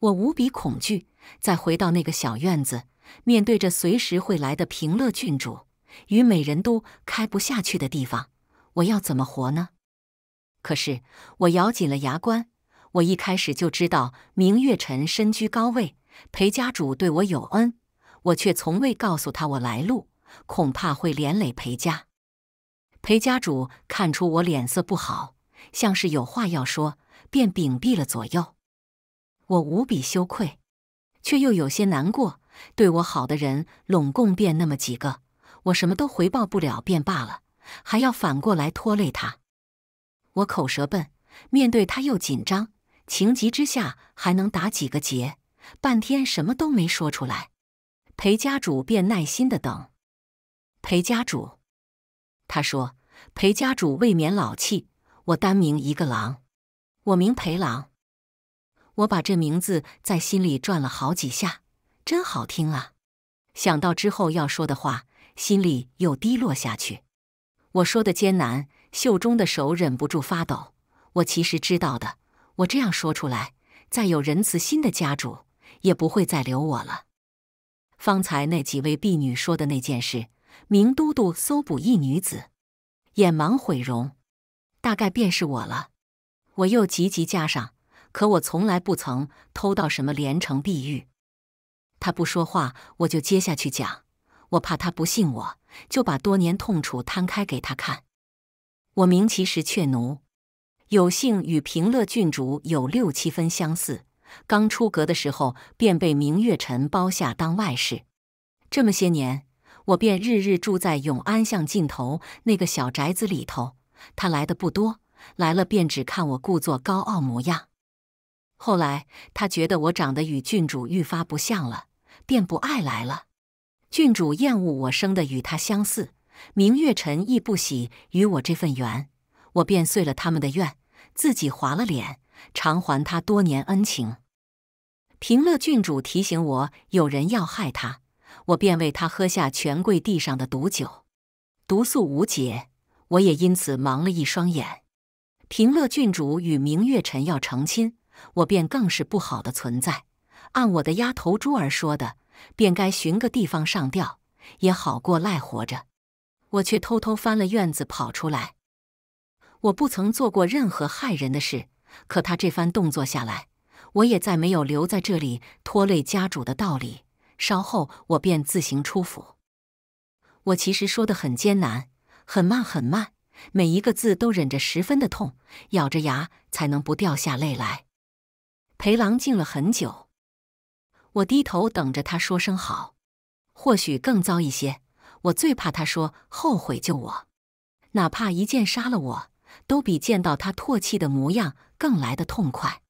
我无比恐惧，再回到那个小院子，面对着随时会来的平乐郡主与美人都开不下去的地方，我要怎么活呢？可是，我咬紧了牙关。我一开始就知道明月晨身居高位，裴家主对我有恩，我却从未告诉他我来路，恐怕会连累裴家。裴家主看出我脸色不好，像是有话要说，便屏闭了左右。我无比羞愧，却又有些难过。对我好的人，拢共便那么几个，我什么都回报不了，便罢了，还要反过来拖累他。我口舌笨，面对他又紧张，情急之下还能打几个结？半天什么都没说出来。裴家主便耐心的等。裴家主，他说：“裴家主未免老气，我单名一个‘狼’，我名裴狼。”我把这名字在心里转了好几下，真好听啊！想到之后要说的话，心里又低落下去。我说的艰难。袖中的手忍不住发抖。我其实知道的，我这样说出来，再有仁慈心的家主也不会再留我了。方才那几位婢女说的那件事，明都督搜捕一女子，眼盲毁容，大概便是我了。我又急急加上，可我从来不曾偷到什么连城碧玉。他不说话，我就接下去讲。我怕他不信我，就把多年痛楚摊开给他看。我名其实却奴，有幸与平乐郡主有六七分相似。刚出阁的时候，便被明月臣包下当外室。这么些年，我便日日住在永安巷尽头那个小宅子里头。他来的不多，来了便只看我故作高傲模样。后来他觉得我长得与郡主愈发不像了，便不爱来了。郡主厌恶我生的与他相似。明月臣亦不喜与我这份缘，我便遂了他们的愿，自己划了脸，偿还他多年恩情。平乐郡主提醒我有人要害他，我便为他喝下权贵地上的毒酒，毒素无解，我也因此盲了一双眼。平乐郡主与明月臣要成亲，我便更是不好的存在。按我的丫头珠儿说的，便该寻个地方上吊，也好过赖活着。我却偷偷翻了院子跑出来，我不曾做过任何害人的事，可他这番动作下来，我也再没有留在这里拖累家主的道理。稍后我便自行出府。我其实说的很艰难，很慢，很慢，每一个字都忍着十分的痛，咬着牙才能不掉下泪来。裴郎静了很久，我低头等着他说声好，或许更糟一些。我最怕他说后悔救我，哪怕一剑杀了我，都比见到他唾弃的模样更来得痛快。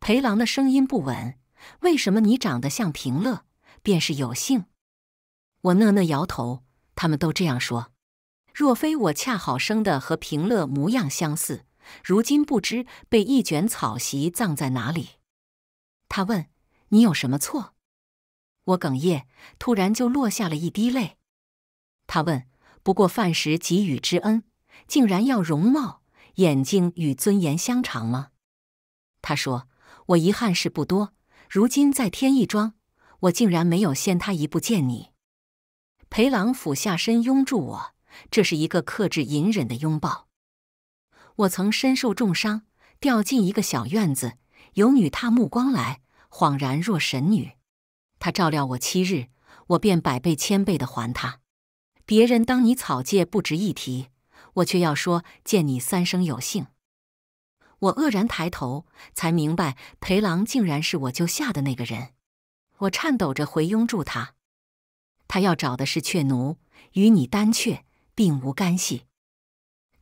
裴郎的声音不稳：“为什么你长得像平乐？便是有幸。”我讷讷摇头。他们都这样说。若非我恰好生的和平乐模样相似，如今不知被一卷草席葬在哪里。他问：“你有什么错？”我哽咽，突然就落下了一滴泪。他问：“不过饭食给予之恩，竟然要容貌、眼睛与尊严相偿吗？”他说：“我遗憾事不多，如今再添一桩，我竟然没有先他一步见你。”裴郎俯下身拥住我，这是一个克制隐忍的拥抱。我曾身受重伤，掉进一个小院子，有女踏目光来，恍然若神女。她照料我七日，我便百倍千倍的还她。别人当你草芥不值一提，我却要说见你三生有幸。我愕然抬头，才明白裴郎竟然是我救下的那个人。我颤抖着回拥住他。他要找的是雀奴，与你丹雀并无干系。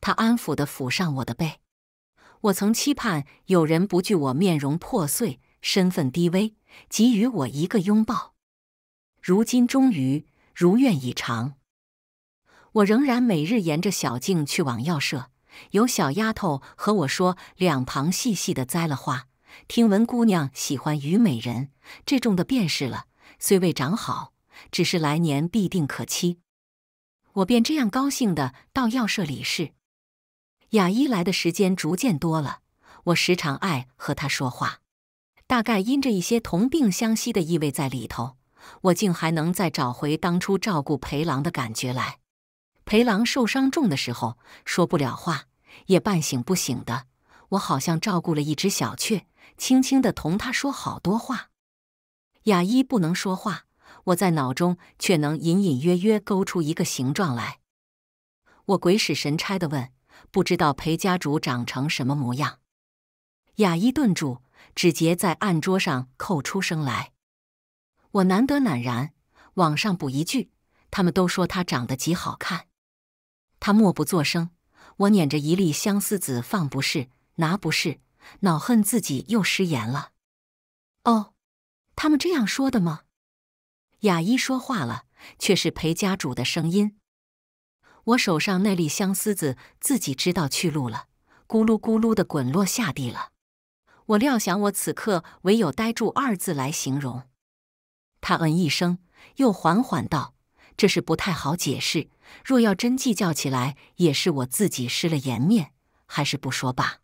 他安抚地抚上我的背。我曾期盼有人不惧我面容破碎、身份低微，给予我一个拥抱。如今终于如愿以偿。我仍然每日沿着小径去往药舍。有小丫头和我说，两旁细细的栽了花。听闻姑娘喜欢虞美人，这种的便是了。虽未长好，只是来年必定可期。我便这样高兴的到药舍里试。雅一来的时间逐渐多了，我时常爱和他说话，大概因着一些同病相惜的意味在里头，我竟还能再找回当初照顾裴郎的感觉来。裴郎受伤重的时候，说不了话，也半醒不醒的。我好像照顾了一只小雀，轻轻的同他说好多话。雅一不能说话，我在脑中却能隐隐约约勾出一个形状来。我鬼使神差的问：“不知道裴家主长成什么模样？”雅一顿住，指节在案桌上扣出声来。我难得赧然，往上补一句：“他们都说他长得极好看。”他默不作声，我捻着一粒相思子，放不是，拿不是，恼恨自己又失言了。哦，他们这样说的吗？雅一说话了，却是裴家主的声音。我手上那粒相思子自己知道去路了，咕噜咕噜的滚落下地了。我料想，我此刻唯有呆住二字来形容。他嗯一声，又缓缓道：“这是不太好解释。”若要真计较起来，也是我自己失了颜面，还是不说罢。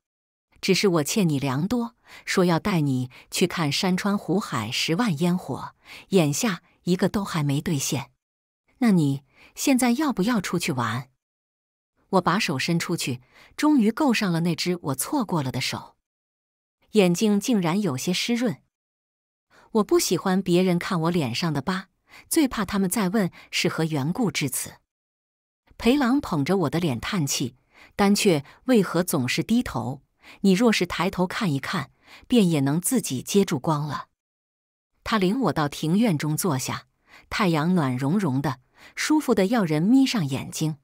只是我欠你良多，说要带你去看山川湖海、十万烟火，眼下一个都还没兑现。那你现在要不要出去玩？我把手伸出去，终于够上了那只我错过了的手，眼睛竟然有些湿润。我不喜欢别人看我脸上的疤，最怕他们再问是何缘故至此。裴郎捧着我的脸叹气，丹却为何总是低头？你若是抬头看一看，便也能自己接住光了。他领我到庭院中坐下，太阳暖融融的，舒服的要人眯上眼睛。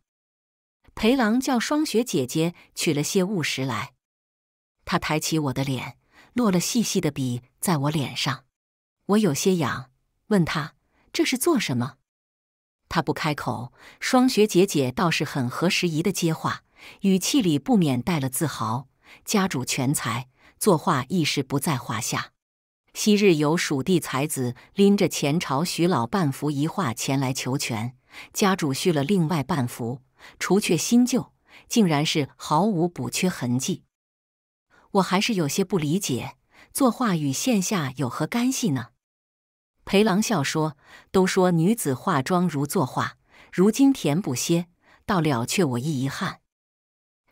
裴郎叫霜雪姐姐取了些物食来，他抬起我的脸，落了细细的笔在我脸上，我有些痒，问他这是做什么。他不开口，霜雪姐姐倒是很合时宜的接话，语气里不免带了自豪。家主全才，作画亦是不在话下。昔日有蜀地才子拎着前朝徐老半幅遗画前来求全，家主续了另外半幅，除却新旧，竟然是毫无补缺痕迹。我还是有些不理解，作画与线下有何干系呢？裴郎笑说：“都说女子化妆如作画，如今填补些，到了却我一遗憾。”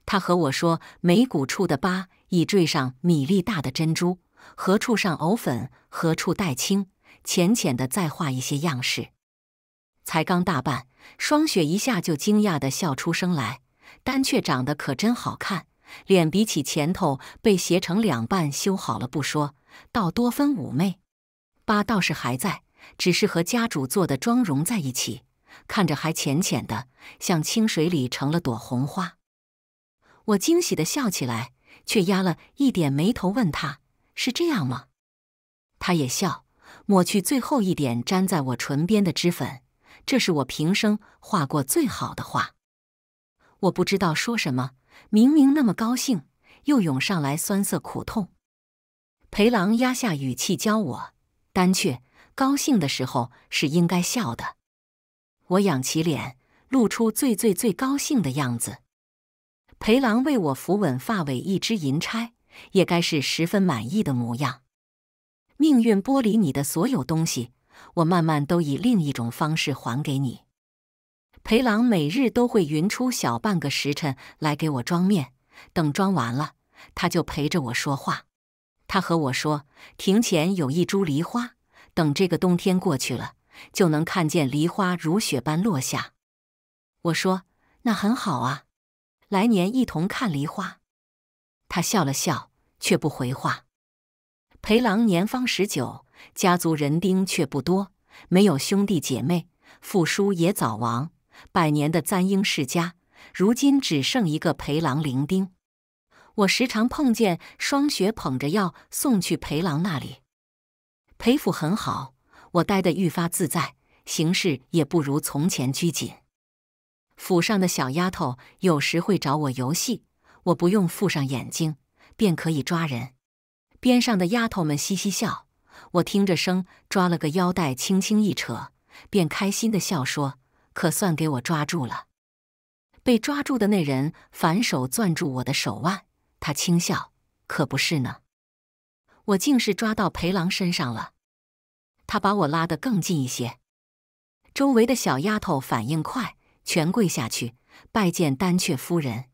他和我说：“眉骨处的疤已缀上米粒大的珍珠，何处上藕粉，何处黛青，浅浅的再画一些样式。”才刚大半，霜雪一下就惊讶的笑出声来：“丹雀长得可真好看，脸比起前头被斜成两半修好了不说，倒多分妩媚。”疤倒是还在，只是和家主做的妆容在一起，看着还浅浅的，像清水里成了朵红花。我惊喜的笑起来，却压了一点眉头，问他是这样吗？他也笑，抹去最后一点粘在我唇边的脂粉。这是我平生画过最好的画。我不知道说什么，明明那么高兴，又涌上来酸涩苦痛。裴郎压下语气教我。但却高兴的时候是应该笑的。我仰起脸，露出最最最高兴的样子。裴郎为我扶稳发尾一支银钗，也该是十分满意的模样。命运剥离你的所有东西，我慢慢都以另一种方式还给你。裴郎每日都会匀出小半个时辰来给我装面，等装完了，他就陪着我说话。他和我说：“庭前有一株梨花，等这个冬天过去了，就能看见梨花如雪般落下。”我说：“那很好啊，来年一同看梨花。”他笑了笑，却不回话。裴郎年方十九，家族人丁却不多，没有兄弟姐妹，父叔也早亡，百年的簪缨世家，如今只剩一个裴郎伶仃。我时常碰见双雪捧着药送去裴郎那里。裴府很好，我待得愈发自在，行事也不如从前拘谨。府上的小丫头有时会找我游戏，我不用附上眼睛，便可以抓人。边上的丫头们嘻嘻笑，我听着声，抓了个腰带，轻轻一扯，便开心的笑说：“可算给我抓住了。”被抓住的那人反手攥住我的手腕。他轻笑：“可不是呢，我竟是抓到裴郎身上了。”他把我拉得更近一些。周围的小丫头反应快，全跪下去拜见丹阙夫人。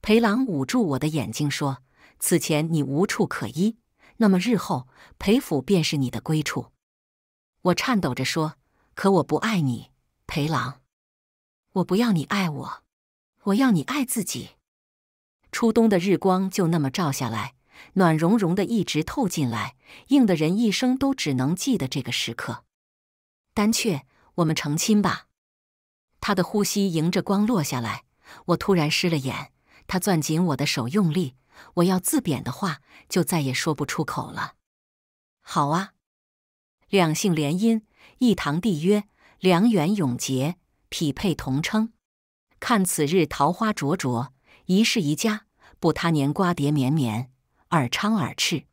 裴郎捂住我的眼睛说：“此前你无处可依，那么日后裴府便是你的归处。”我颤抖着说：“可我不爱你，裴郎，我不要你爱我，我要你爱自己。”初冬的日光就那么照下来，暖融融的一直透进来，映的人一生都只能记得这个时刻。丹雀，我们成亲吧。他的呼吸迎着光落下来，我突然湿了眼。他攥紧我的手，用力。我要自贬的话，就再也说不出口了。好啊，两姓联姻，一堂缔约，良缘永结，匹配同称。看此日桃花灼灼，一室一家。不他年瓜蝶绵绵，耳昌耳炽，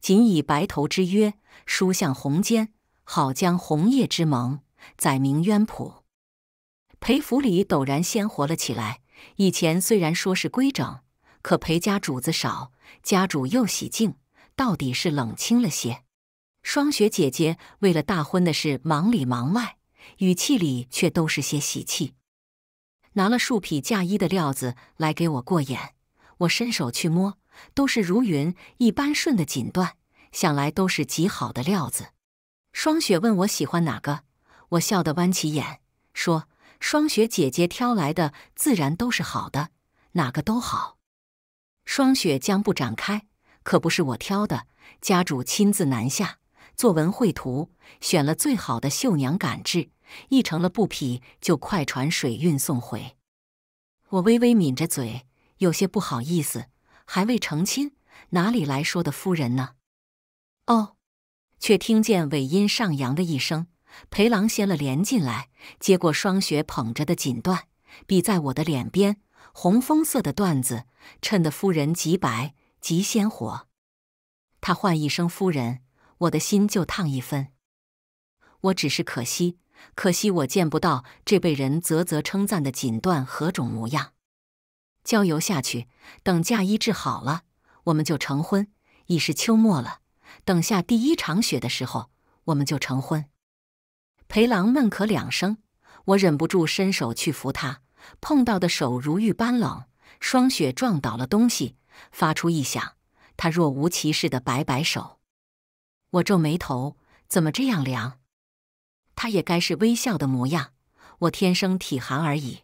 谨以白头之约书向鸿笺，好将红叶之盟载明渊谱。裴府里陡然鲜活了起来。以前虽然说是规整，可裴家主子少，家主又喜静，到底是冷清了些。霜雪姐姐为了大婚的事忙里忙外，语气里却都是些喜气。拿了数匹嫁衣的料子来给我过眼。我伸手去摸，都是如云一般顺的锦缎，想来都是极好的料子。霜雪问我喜欢哪个，我笑得弯起眼，说：“霜雪姐姐挑来的自然都是好的，哪个都好。”霜雪将不展开，可不是我挑的，家主亲自南下，作文绘图，选了最好的绣娘赶制，一成了布匹就快船水运送回。我微微抿着嘴。有些不好意思，还未成亲，哪里来说的夫人呢？哦，却听见尾音上扬的一声，裴郎掀了帘进来，接过霜雪捧着的锦缎，比在我的脸边，红枫色的缎子衬得夫人极白极鲜活。他唤一声夫人，我的心就烫一分。我只是可惜，可惜我见不到这被人啧啧称赞的锦缎何种模样。郊游下去，等嫁衣治好了，我们就成婚。已是秋末了，等下第一场雪的时候，我们就成婚。裴郎闷咳两声，我忍不住伸手去扶他，碰到的手如玉般冷。霜雪撞倒了东西，发出异响。他若无其事地摆摆手。我皱眉头，怎么这样凉？他也该是微笑的模样。我天生体寒而已。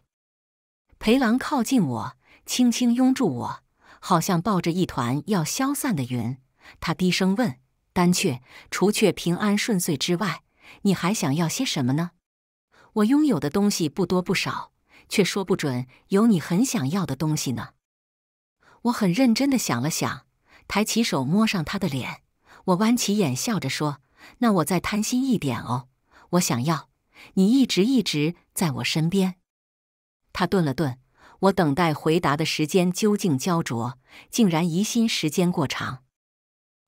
裴郎靠近我。轻轻拥住我，好像抱着一团要消散的云。他低声问：“丹雀，除却平安顺遂之外，你还想要些什么呢？”我拥有的东西不多不少，却说不准有你很想要的东西呢。我很认真的想了想，抬起手摸上他的脸，我弯起眼笑着说：“那我再贪心一点哦，我想要你一直一直在我身边。”他顿了顿。我等待回答的时间究竟焦灼，竟然疑心时间过长。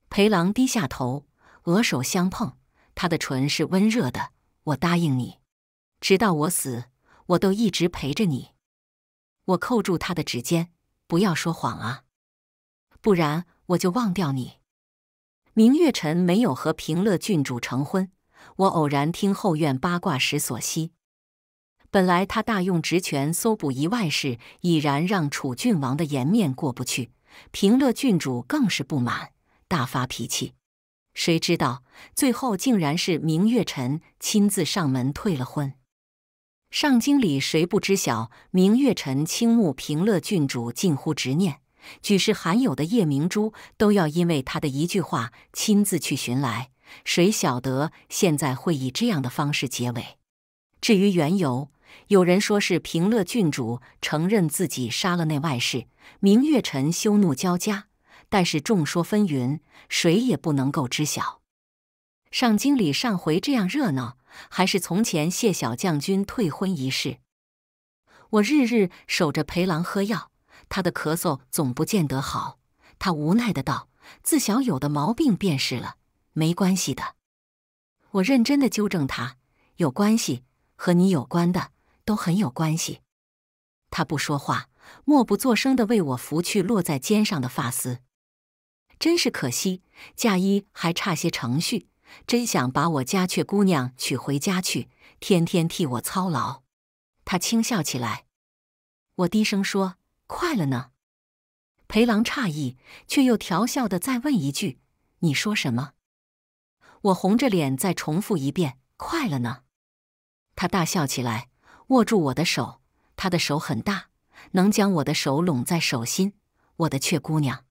裴郎低下头，额手相碰，他的唇是温热的。我答应你，直到我死，我都一直陪着你。我扣住他的指尖，不要说谎啊，不然我就忘掉你。明月臣没有和平乐郡主成婚，我偶然听后院八卦时所悉。本来他大用职权搜捕一外事，已然让楚郡王的颜面过不去，平乐郡主更是不满，大发脾气。谁知道最后竟然是明月臣亲自上门退了婚。上京里谁不知晓明月臣倾慕平乐郡主近乎执念，举世罕有的夜明珠都要因为他的一句话亲自去寻来。谁晓得现在会以这样的方式结尾？至于缘由。有人说是平乐郡主承认自己杀了那外事，明月臣羞怒交加。但是众说纷纭，谁也不能够知晓。上京里上回这样热闹，还是从前谢小将军退婚一事。我日日守着裴郎喝药，他的咳嗽总不见得好。他无奈的道：“自小有的毛病便是了，没关系的。”我认真的纠正他：“有关系，和你有关的。”都很有关系。他不说话，默不作声地为我拂去落在肩上的发丝。真是可惜，嫁衣还差些程序。真想把我家雀姑娘娶回家去，天天替我操劳。他轻笑起来。我低声说：“快了呢。”裴郎诧异，却又调笑的再问一句：“你说什么？”我红着脸再重复一遍：“快了呢。”他大笑起来。握住我的手，他的手很大，能将我的手拢在手心。我的雀姑娘，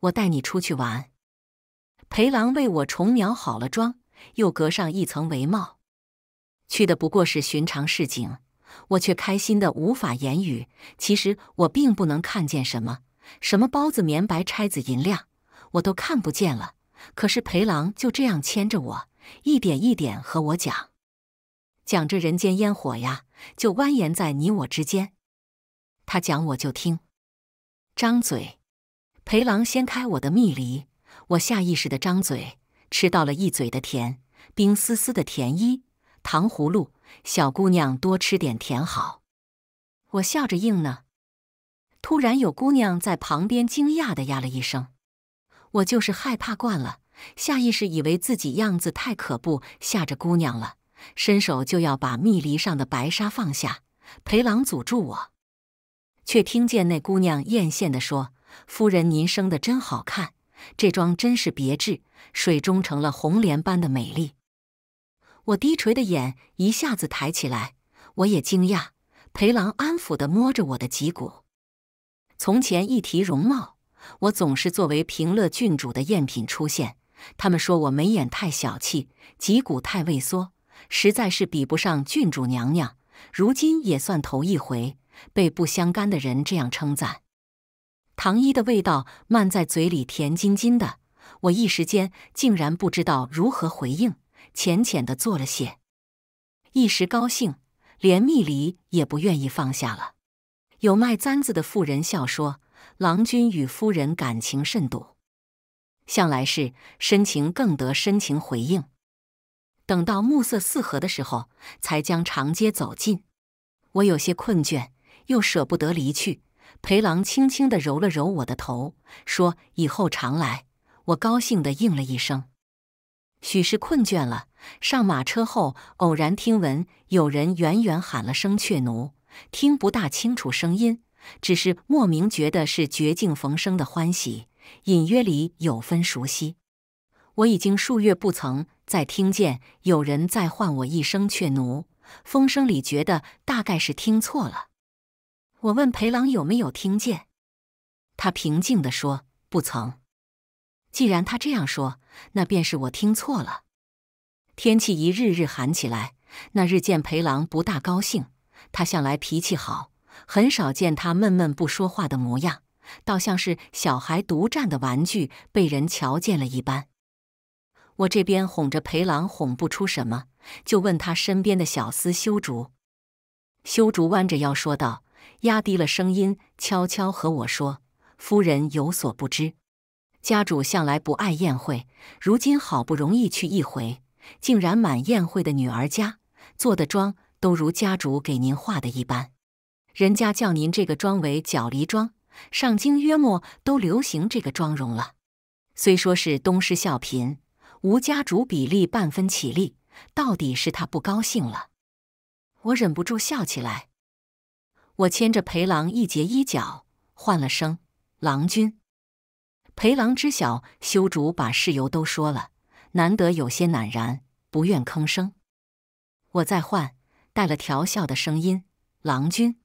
我带你出去玩。裴郎为我重描好了妆，又隔上一层帷帽。去的不过是寻常市井，我却开心的无法言语。其实我并不能看见什么，什么包子棉白，钗子银亮，我都看不见了。可是裴郎就这样牵着我，一点一点和我讲。讲这人间烟火呀，就蜿蜒在你我之间。他讲，我就听。张嘴，裴郎掀开我的蜜梨，我下意识的张嘴，吃到了一嘴的甜，冰丝丝的甜衣糖葫芦。小姑娘，多吃点甜好。我笑着应呢。突然有姑娘在旁边惊讶的呀了一声，我就是害怕惯了，下意识以为自己样子太可怖，吓着姑娘了。伸手就要把蜜梨上的白纱放下，裴郎阻住我，却听见那姑娘艳羡地说：“夫人，您生得真好看，这妆真是别致，水中成了红莲般的美丽。”我低垂的眼一下子抬起来，我也惊讶。裴郎安抚地摸着我的脊骨。从前一提容貌，我总是作为平乐郡主的赝品出现，他们说我眉眼太小气，脊骨太畏缩。实在是比不上郡主娘娘，如今也算头一回被不相干的人这样称赞。糖衣的味道漫在嘴里，甜津津的，我一时间竟然不知道如何回应，浅浅的做了些，一时高兴，连蜜梨也不愿意放下了。有卖簪子的妇人笑说：“郎君与夫人感情甚笃，向来是深情更得深情回应。”等到暮色四合的时候，才将长街走进。我有些困倦，又舍不得离去。裴郎轻轻的揉了揉我的头，说：“以后常来。”我高兴的应了一声。许是困倦了，上马车后偶然听闻有人远远喊了声“雀奴”，听不大清楚声音，只是莫名觉得是绝境逢生的欢喜，隐约里有分熟悉。我已经数月不曾再听见有人再唤我一声“雀奴”，风声里觉得大概是听错了。我问裴郎有没有听见，他平静地说：“不曾。”既然他这样说，那便是我听错了。天气一日日寒起来，那日见裴郎不大高兴，他向来脾气好，很少见他闷闷不说话的模样，倒像是小孩独占的玩具被人瞧见了一般。我这边哄着裴郎，哄不出什么，就问他身边的小厮修竹。修竹弯着腰说道，压低了声音，悄悄和我说：“夫人有所不知，家主向来不爱宴会，如今好不容易去一回，竟然满宴会的女儿家做的妆都如家主给您画的一般。人家叫您这个妆为‘角梨妆’，上京约莫都流行这个妆容了。虽说是东施效颦。”吴家主比利半分起立，到底是他不高兴了。我忍不住笑起来。我牵着裴郎一截衣角，唤了声“郎君”。裴郎知晓修竹把事由都说了，难得有些赧然，不愿吭声。我再唤，带了调笑的声音，“郎君”。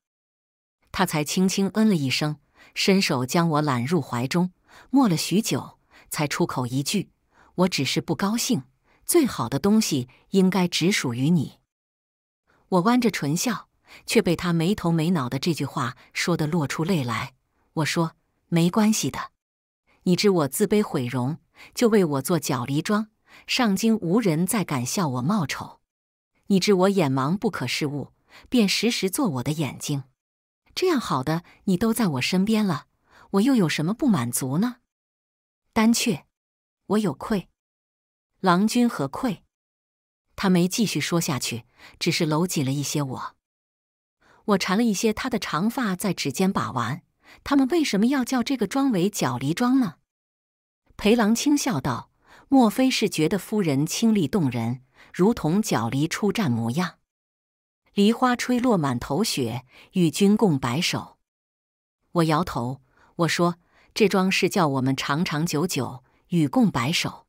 他才轻轻嗯了一声，伸手将我揽入怀中，默了许久，才出口一句。我只是不高兴，最好的东西应该只属于你。我弯着唇笑，却被他没头没脑的这句话说得落出泪来。我说：“没关系的，你知我自卑毁容，就为我做脚梨妆，上京无人再敢笑我冒丑；你知我眼盲不可视物，便时时做我的眼睛。这样好的，你都在我身边了，我又有什么不满足呢？”丹雀。我有愧，郎君何愧？他没继续说下去，只是搂紧了一些我。我缠了一些他的长发在指尖把玩。他们为什么要叫这个妆为“角离妆”呢？裴郎轻笑道：“莫非是觉得夫人清丽动人，如同角离出战模样？梨花吹落满头雪，与君共白首。”我摇头，我说：“这庄是叫我们长长久久。”与共白首。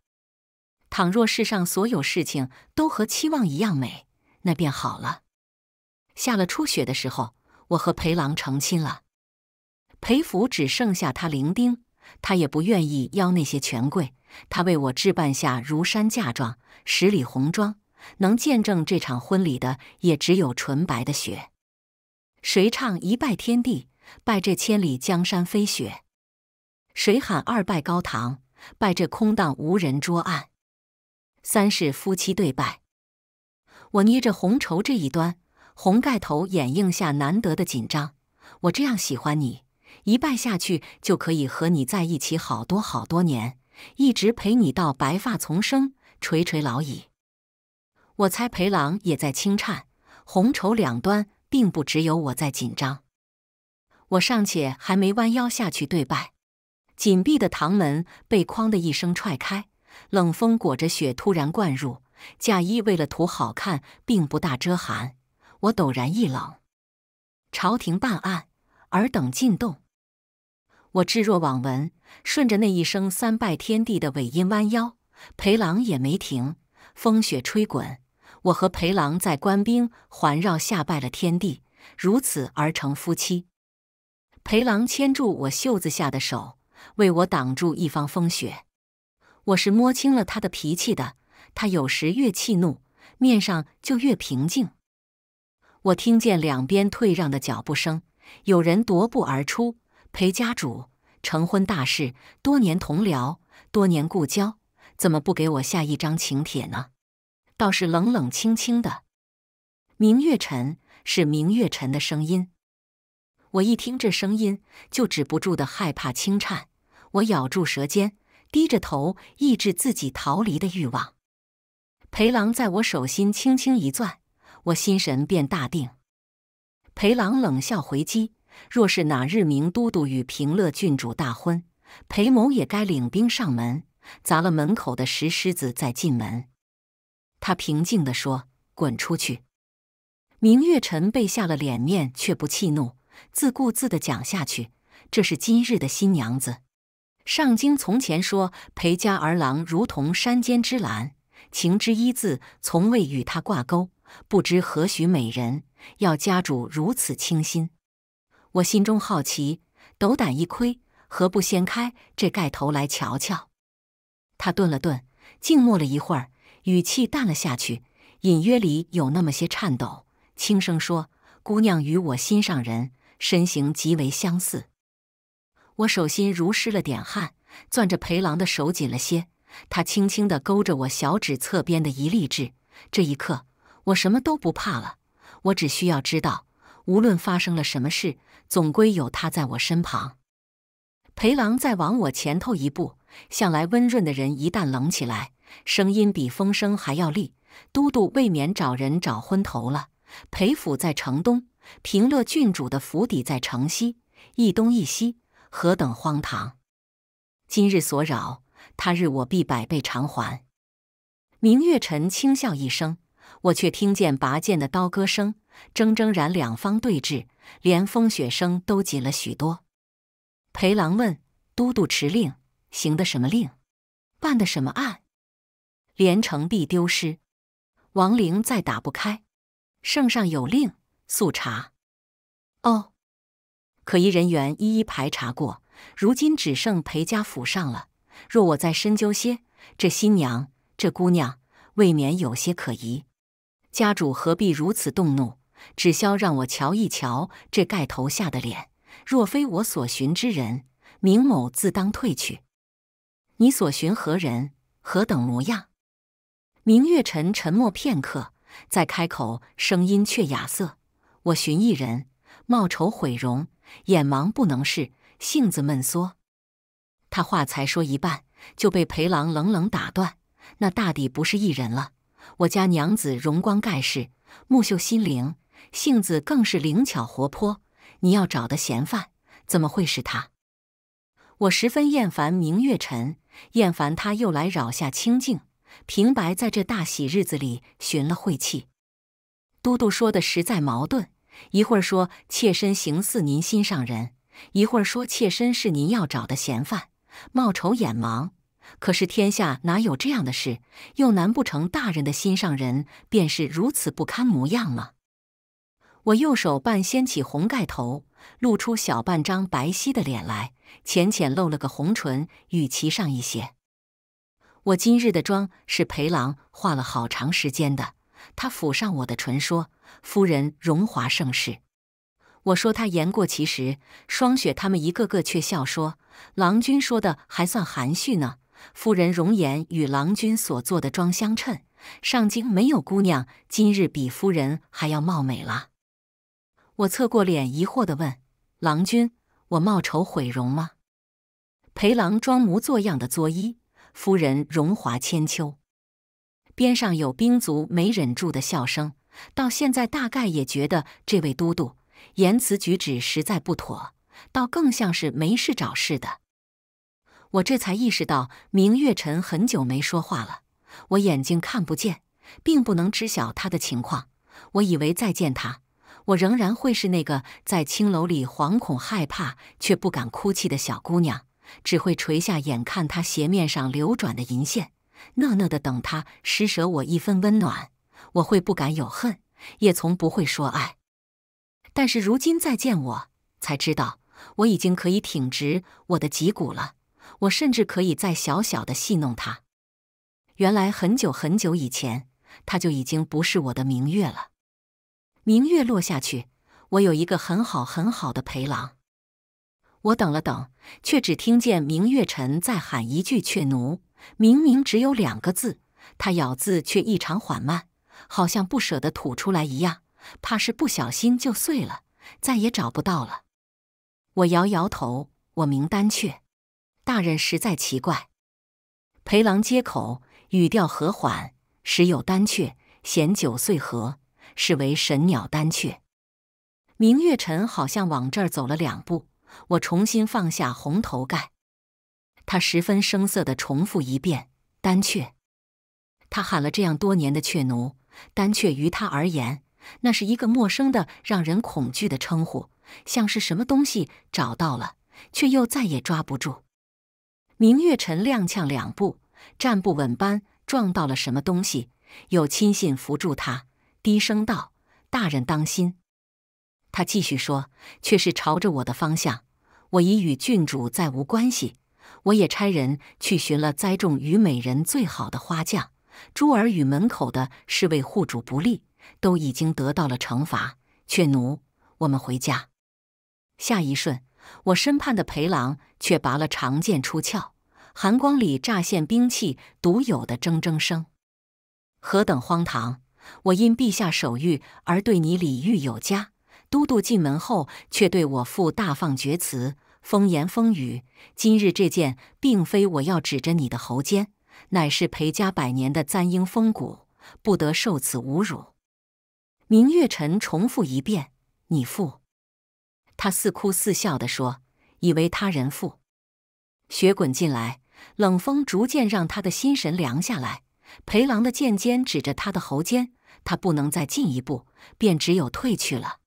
倘若世上所有事情都和期望一样美，那便好了。下了初雪的时候，我和裴郎成亲了。裴府只剩下他伶仃，他也不愿意邀那些权贵。他为我置办下如山嫁妆，十里红妆。能见证这场婚礼的，也只有纯白的雪。谁唱一拜天地，拜这千里江山飞雪？谁喊二拜高堂？拜这空荡无人桌案，三是夫妻对拜。我捏着红绸这一端，红盖头掩映下难得的紧张。我这样喜欢你，一拜下去就可以和你在一起好多好多年，一直陪你到白发丛生、垂垂老矣。我猜裴郎也在轻颤。红绸两端，并不只有我在紧张。我尚且还没弯腰下去对拜。紧闭的堂门被“哐”的一声踹开，冷风裹着雪突然灌入。嫁衣为了图好看，并不大遮寒。我陡然一冷。朝廷办案，尔等进洞。我置若罔闻，顺着那一声三拜天地的尾音弯腰。裴郎也没停，风雪吹滚。我和裴郎在官兵环绕下拜了天地，如此而成夫妻。裴郎牵住我袖子下的手。为我挡住一方风雪，我是摸清了他的脾气的。他有时越气怒，面上就越平静。我听见两边退让的脚步声，有人踱步而出。裴家主，成婚大事，多年同僚，多年故交，怎么不给我下一张请帖呢？倒是冷冷清清的。明月尘是明月尘的声音，我一听这声音，就止不住的害怕，轻颤。我咬住舌尖，低着头，抑制自己逃离的欲望。裴郎在我手心轻轻一攥，我心神便大定。裴郎冷笑回击：“若是哪日明都督与平乐郡主大婚，裴某也该领兵上门，砸了门口的石狮子再进门。”他平静地说：“滚出去！”明月晨被下了脸面，却不气怒，自顾自的讲下去：“这是今日的新娘子。”上京从前说，裴家儿郎如同山间之兰，情之一字从未与他挂钩。不知何许美人，要家主如此倾心？我心中好奇，斗胆一窥，何不掀开这盖头来瞧瞧？他顿了顿，静默了一会儿，语气淡了下去，隐约里有那么些颤抖，轻声说：“姑娘与我心上人身形极为相似。”我手心如湿了点汗，攥着裴郎的手紧了些。他轻轻的勾着我小指侧边的一粒痣。这一刻，我什么都不怕了。我只需要知道，无论发生了什么事，总归有他在我身旁。裴郎再往我前头一步，向来温润的人一旦冷起来，声音比风声还要厉。都督未免找人找昏头了。裴府在城东，平乐郡主的府邸在城西，一东一西。何等荒唐！今日所扰，他日我必百倍偿还。明月尘轻笑一声，我却听见拔剑的刀割声，铮铮然，两方对峙，连风雪声都紧了许多。裴郎问：“都督持令，行的什么令？办的什么案？”连城璧丢失，王陵再打不开，圣上有令，速查。哦。可疑人员一一排查过，如今只剩裴家府上了。若我再深究些，这新娘这姑娘未免有些可疑。家主何必如此动怒？只消让我瞧一瞧这盖头下的脸，若非我所寻之人，明某自当退去。你所寻何人？何等模样？明月尘沉默片刻，再开口，声音却哑涩：“我寻一人，貌丑毁容。”眼盲不能视，性子闷缩。他话才说一半，就被裴郎冷冷打断。那大抵不是一人了。我家娘子容光盖世，目秀心灵，性子更是灵巧活泼。你要找的嫌犯，怎么会是他？我十分厌烦明月尘，厌烦他又来扰下清静。”平白在这大喜日子里寻了晦气。都督说的实在矛盾。一会儿说妾身形似您心上人，一会儿说妾身是您要找的嫌犯，貌丑眼盲。可是天下哪有这样的事？又难不成大人的心上人便是如此不堪模样吗？我右手半掀起红盖头，露出小半张白皙的脸来，浅浅露了个红唇，语气上一些。我今日的妆是陪郎画了好长时间的。他抚上我的唇，说：“夫人荣华盛世。”我说：“他言过其实。”霜雪他们一个个却笑说：“郎君说的还算含蓄呢。夫人容颜与郎君所做的妆相称，上京没有姑娘今日比夫人还要貌美了。”我侧过脸，疑惑地问：“郎君，我冒丑毁容吗？”裴郎装模作样的作揖：“夫人荣华千秋。”边上有兵卒没忍住的笑声，到现在大概也觉得这位都督言辞举止实在不妥，倒更像是没事找事的。我这才意识到明月尘很久没说话了，我眼睛看不见，并不能知晓他的情况。我以为再见他，我仍然会是那个在青楼里惶恐害怕却不敢哭泣的小姑娘，只会垂下眼看他鞋面上流转的银线。讷讷的等他施舍我一分温暖，我会不敢有恨，也从不会说爱。但是如今再见，我才知道我已经可以挺直我的脊骨了。我甚至可以再小小的戏弄他。原来很久很久以前，他就已经不是我的明月了。明月落下去，我有一个很好很好的陪郎。我等了等，却只听见明月尘在喊一句“雀奴”。明明只有两个字，他咬字却异常缓慢，好像不舍得吐出来一样，怕是不小心就碎了，再也找不到了。我摇摇头，我名单雀，大人实在奇怪。裴郎接口，语调和缓，时有丹雀衔酒碎合，是为神鸟丹雀。明月尘好像往这儿走了两步，我重新放下红头盖。他十分生涩地重复一遍：“丹雀。”他喊了这样多年的雀奴，丹雀于他而言，那是一个陌生的、让人恐惧的称呼，像是什么东西找到了，却又再也抓不住。明月晨踉跄两步，站不稳般撞到了什么东西，有亲信扶住他，低声道：“大人当心。”他继续说：“却是朝着我的方向，我已与郡主再无关系。”我也差人去寻了栽种虞美人最好的花匠朱儿，与门口的侍卫护主不利，都已经得到了惩罚。雀奴，我们回家。下一瞬，我身畔的裴郎却拔了长剑出鞘，寒光里乍现兵器独有的铮铮声。何等荒唐！我因陛下手谕而对你礼遇有加，都督进门后却对我父大放厥词。风言风语，今日这件并非我要指着你的喉尖，乃是裴家百年的簪缨风骨，不得受此侮辱。明月尘重复一遍：“你负。”他似哭似笑的说：“以为他人负。”雪滚进来，冷风逐渐让他的心神凉下来。裴郎的剑尖指着他的喉尖，他不能再进一步，便只有退去了。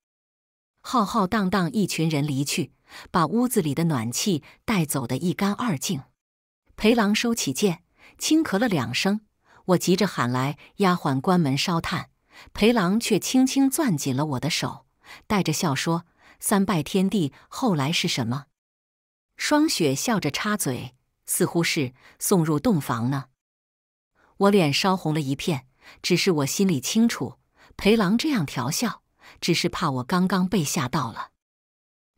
浩浩荡荡，一群人离去。把屋子里的暖气带走的一干二净。裴郎收起剑，轻咳了两声。我急着喊来丫鬟关门烧炭，裴郎却轻轻攥紧了我的手，带着笑说：“三拜天地，后来是什么？”霜雪笑着插嘴，似乎是送入洞房呢。我脸烧红了一片，只是我心里清楚，裴郎这样调笑，只是怕我刚刚被吓到了。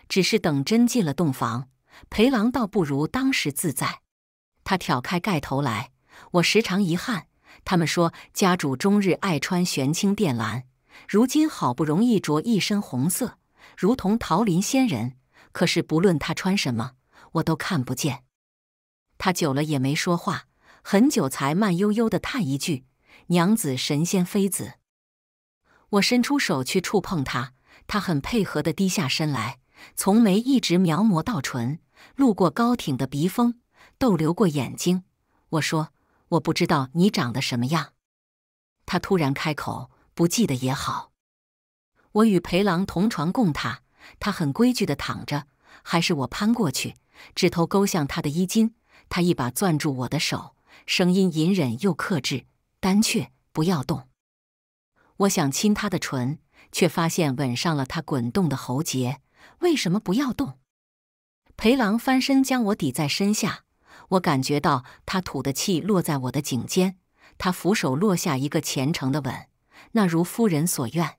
只是等真进了洞房，裴郎倒不如当时自在。他挑开盖头来，我时常遗憾。他们说家主终日爱穿玄青靛蓝，如今好不容易着一身红色，如同桃林仙人。可是不论他穿什么，我都看不见。他久了也没说话，很久才慢悠悠的叹一句：“娘子，神仙妃子。”我伸出手去触碰他，他很配合的低下身来。从眉一直描摹到唇，路过高挺的鼻峰，逗留过眼睛。我说：“我不知道你长得什么样。”他突然开口：“不记得也好。”我与裴郎同床共榻，他很规矩地躺着，还是我攀过去，指头勾向他的衣襟。他一把攥住我的手，声音隐忍又克制：“丹雀，不要动。”我想亲他的唇，却发现吻上了他滚动的喉结。为什么不要动？裴郎翻身将我抵在身下，我感觉到他吐的气落在我的颈间。他俯手落下一个虔诚的吻。那如夫人所愿，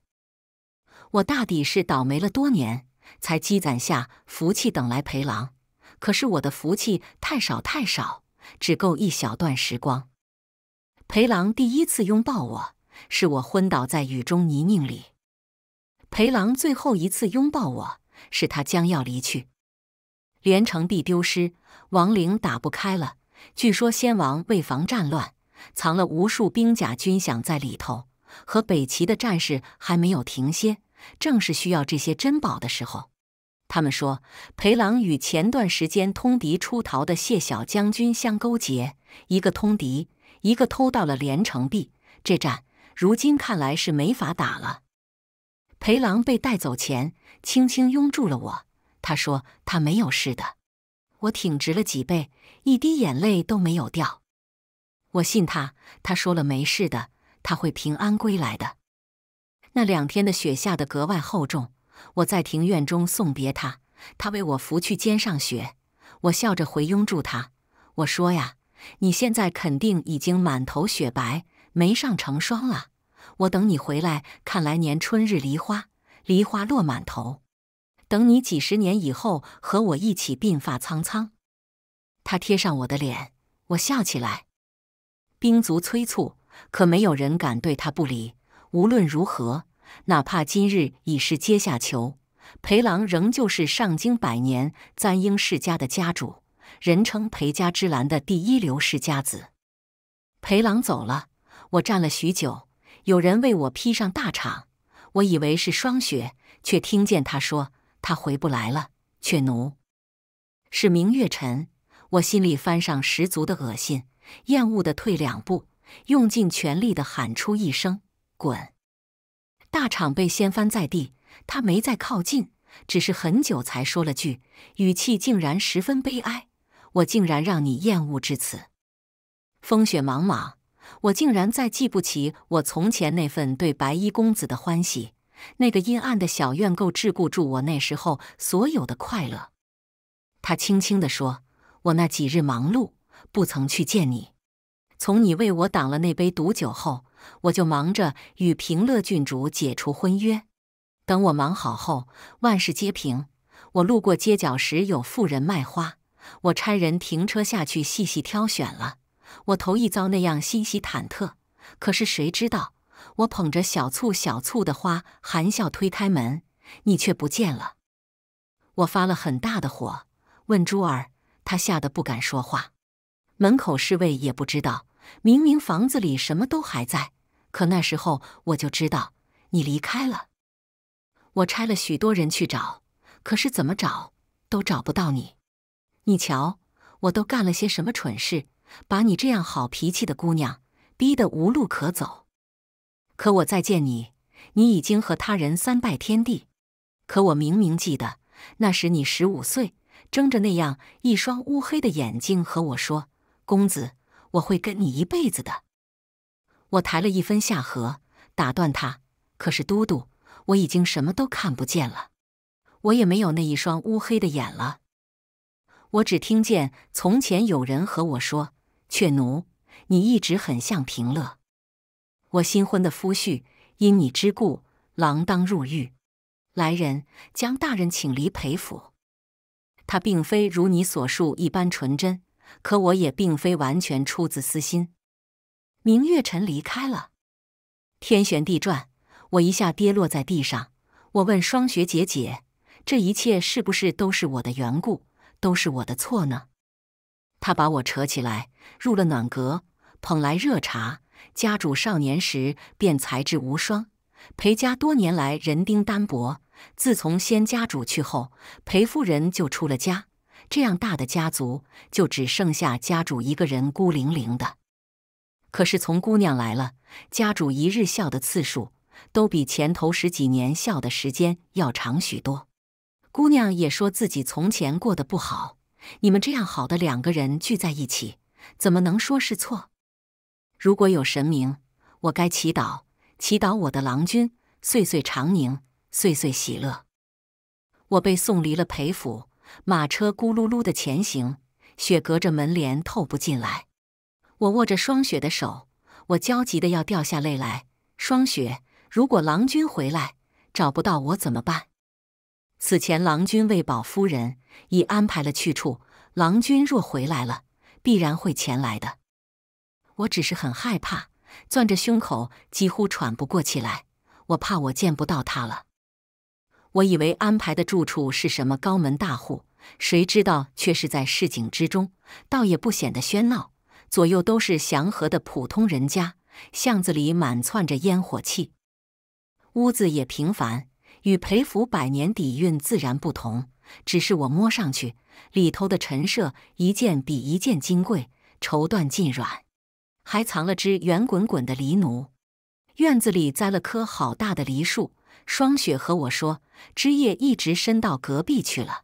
我大抵是倒霉了多年，才积攒下福气等来裴郎。可是我的福气太少太少，只够一小段时光。裴郎第一次拥抱我，是我昏倒在雨中泥泞里。裴郎最后一次拥抱我。是他将要离去，连城璧丢失，王陵打不开了。据说先王为防战乱，藏了无数兵甲军饷在里头。和北齐的战事还没有停歇，正是需要这些珍宝的时候。他们说，裴郎与前段时间通敌出逃的谢小将军相勾结，一个通敌，一个偷到了连城璧。这战如今看来是没法打了。裴郎被带走前。轻轻拥住了我，他说：“他没有事的。”我挺直了脊背，一滴眼泪都没有掉。我信他，他说了没事的，他会平安归来的。那两天的雪下得格外厚重，我在庭院中送别他，他为我拂去肩上雪，我笑着回拥住他，我说呀：“你现在肯定已经满头雪白，眉上成霜了。我等你回来，看来年春日梨花。”梨花落满头，等你几十年以后和我一起鬓发苍苍。他贴上我的脸，我笑起来。兵卒催促，可没有人敢对他不理。无论如何，哪怕今日已是阶下囚，裴郎仍旧是上京百年簪缨世家的家主，人称裴家之兰的第一流世家子。裴郎走了，我站了许久，有人为我披上大氅。我以为是霜雪，却听见他说：“他回不来了。”雀奴是明月尘，我心里翻上十足的恶心，厌恶的退两步，用尽全力的喊出一声：“滚！”大厂被掀翻在地，他没再靠近，只是很久才说了句，语气竟然十分悲哀：“我竟然让你厌恶至此。”风雪茫茫。我竟然再记不起我从前那份对白衣公子的欢喜，那个阴暗的小院够桎梏住我那时候所有的快乐。他轻轻地说：“我那几日忙碌，不曾去见你。从你为我挡了那杯毒酒后，我就忙着与平乐郡主解除婚约。等我忙好后，万事皆平。我路过街角时，有妇人卖花，我差人停车下去细细挑选了。”我头一遭那样欣喜忐忑，可是谁知道，我捧着小簇小簇的花，含笑推开门，你却不见了。我发了很大的火，问珠儿，她吓得不敢说话。门口侍卫也不知道，明明房子里什么都还在，可那时候我就知道你离开了。我差了许多人去找，可是怎么找都找不到你。你瞧，我都干了些什么蠢事！把你这样好脾气的姑娘逼得无路可走，可我再见你，你已经和他人三拜天地。可我明明记得那时你十五岁，睁着那样一双乌黑的眼睛和我说：“公子，我会跟你一辈子的。”我抬了一分下颌，打断他。可是都督，我已经什么都看不见了，我也没有那一双乌黑的眼了。我只听见从前有人和我说。雀奴，你一直很像平乐。我新婚的夫婿因你之故锒铛入狱。来人，将大人请离裴府。他并非如你所述一般纯真，可我也并非完全出自私心。明月尘离开了，天旋地转，我一下跌落在地上。我问霜雪姐姐，这一切是不是都是我的缘故，都是我的错呢？他把我扯起来，入了暖阁，捧来热茶。家主少年时便才智无双，裴家多年来人丁单薄，自从先家主去后，裴夫人就出了家，这样大的家族就只剩下家主一个人孤零零的。可是从姑娘来了，家主一日笑的次数都比前头十几年笑的时间要长许多。姑娘也说自己从前过得不好。你们这样好的两个人聚在一起，怎么能说是错？如果有神明，我该祈祷，祈祷我的郎君岁岁长宁，岁岁喜乐。我被送离了裴府，马车咕噜噜的前行，雪隔着门帘透不进来。我握着霜雪的手，我焦急的要掉下泪来。霜雪，如果郎君回来找不到我怎么办？此前，郎君为保夫人，已安排了去处。郎君若回来了，必然会前来的。我只是很害怕，攥着胸口，几乎喘不过气来。我怕我见不到他了。我以为安排的住处是什么高门大户，谁知道却是在市井之中，倒也不显得喧闹，左右都是祥和的普通人家，巷子里满窜着烟火气，屋子也平凡。与裴府百年底蕴自然不同，只是我摸上去，里头的陈设一件比一件金贵，绸缎尽软，还藏了只圆滚滚的狸奴。院子里栽了棵好大的梨树，霜雪和我说，枝叶一直伸到隔壁去了。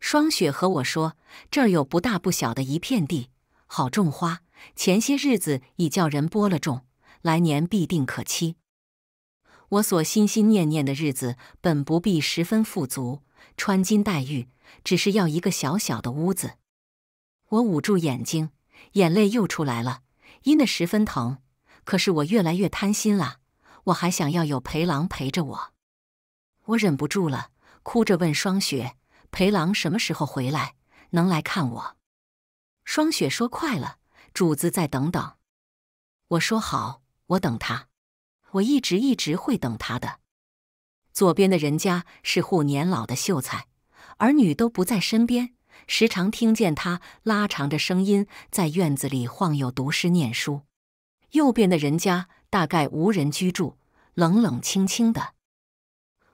霜雪和我说，这儿有不大不小的一片地，好种花。前些日子已叫人播了种，来年必定可期。我所心心念念的日子，本不必十分富足，穿金戴玉，只是要一个小小的屋子。我捂住眼睛，眼泪又出来了，阴得十分疼。可是我越来越贪心了，我还想要有裴郎陪着我。我忍不住了，哭着问霜雪：“裴郎什么时候回来，能来看我？”霜雪说：“快了，主子再等等。”我说：“好，我等他。”我一直一直会等他的。左边的人家是户年老的秀才，儿女都不在身边，时常听见他拉长着声音在院子里晃悠读诗念书。右边的人家大概无人居住，冷冷清清的。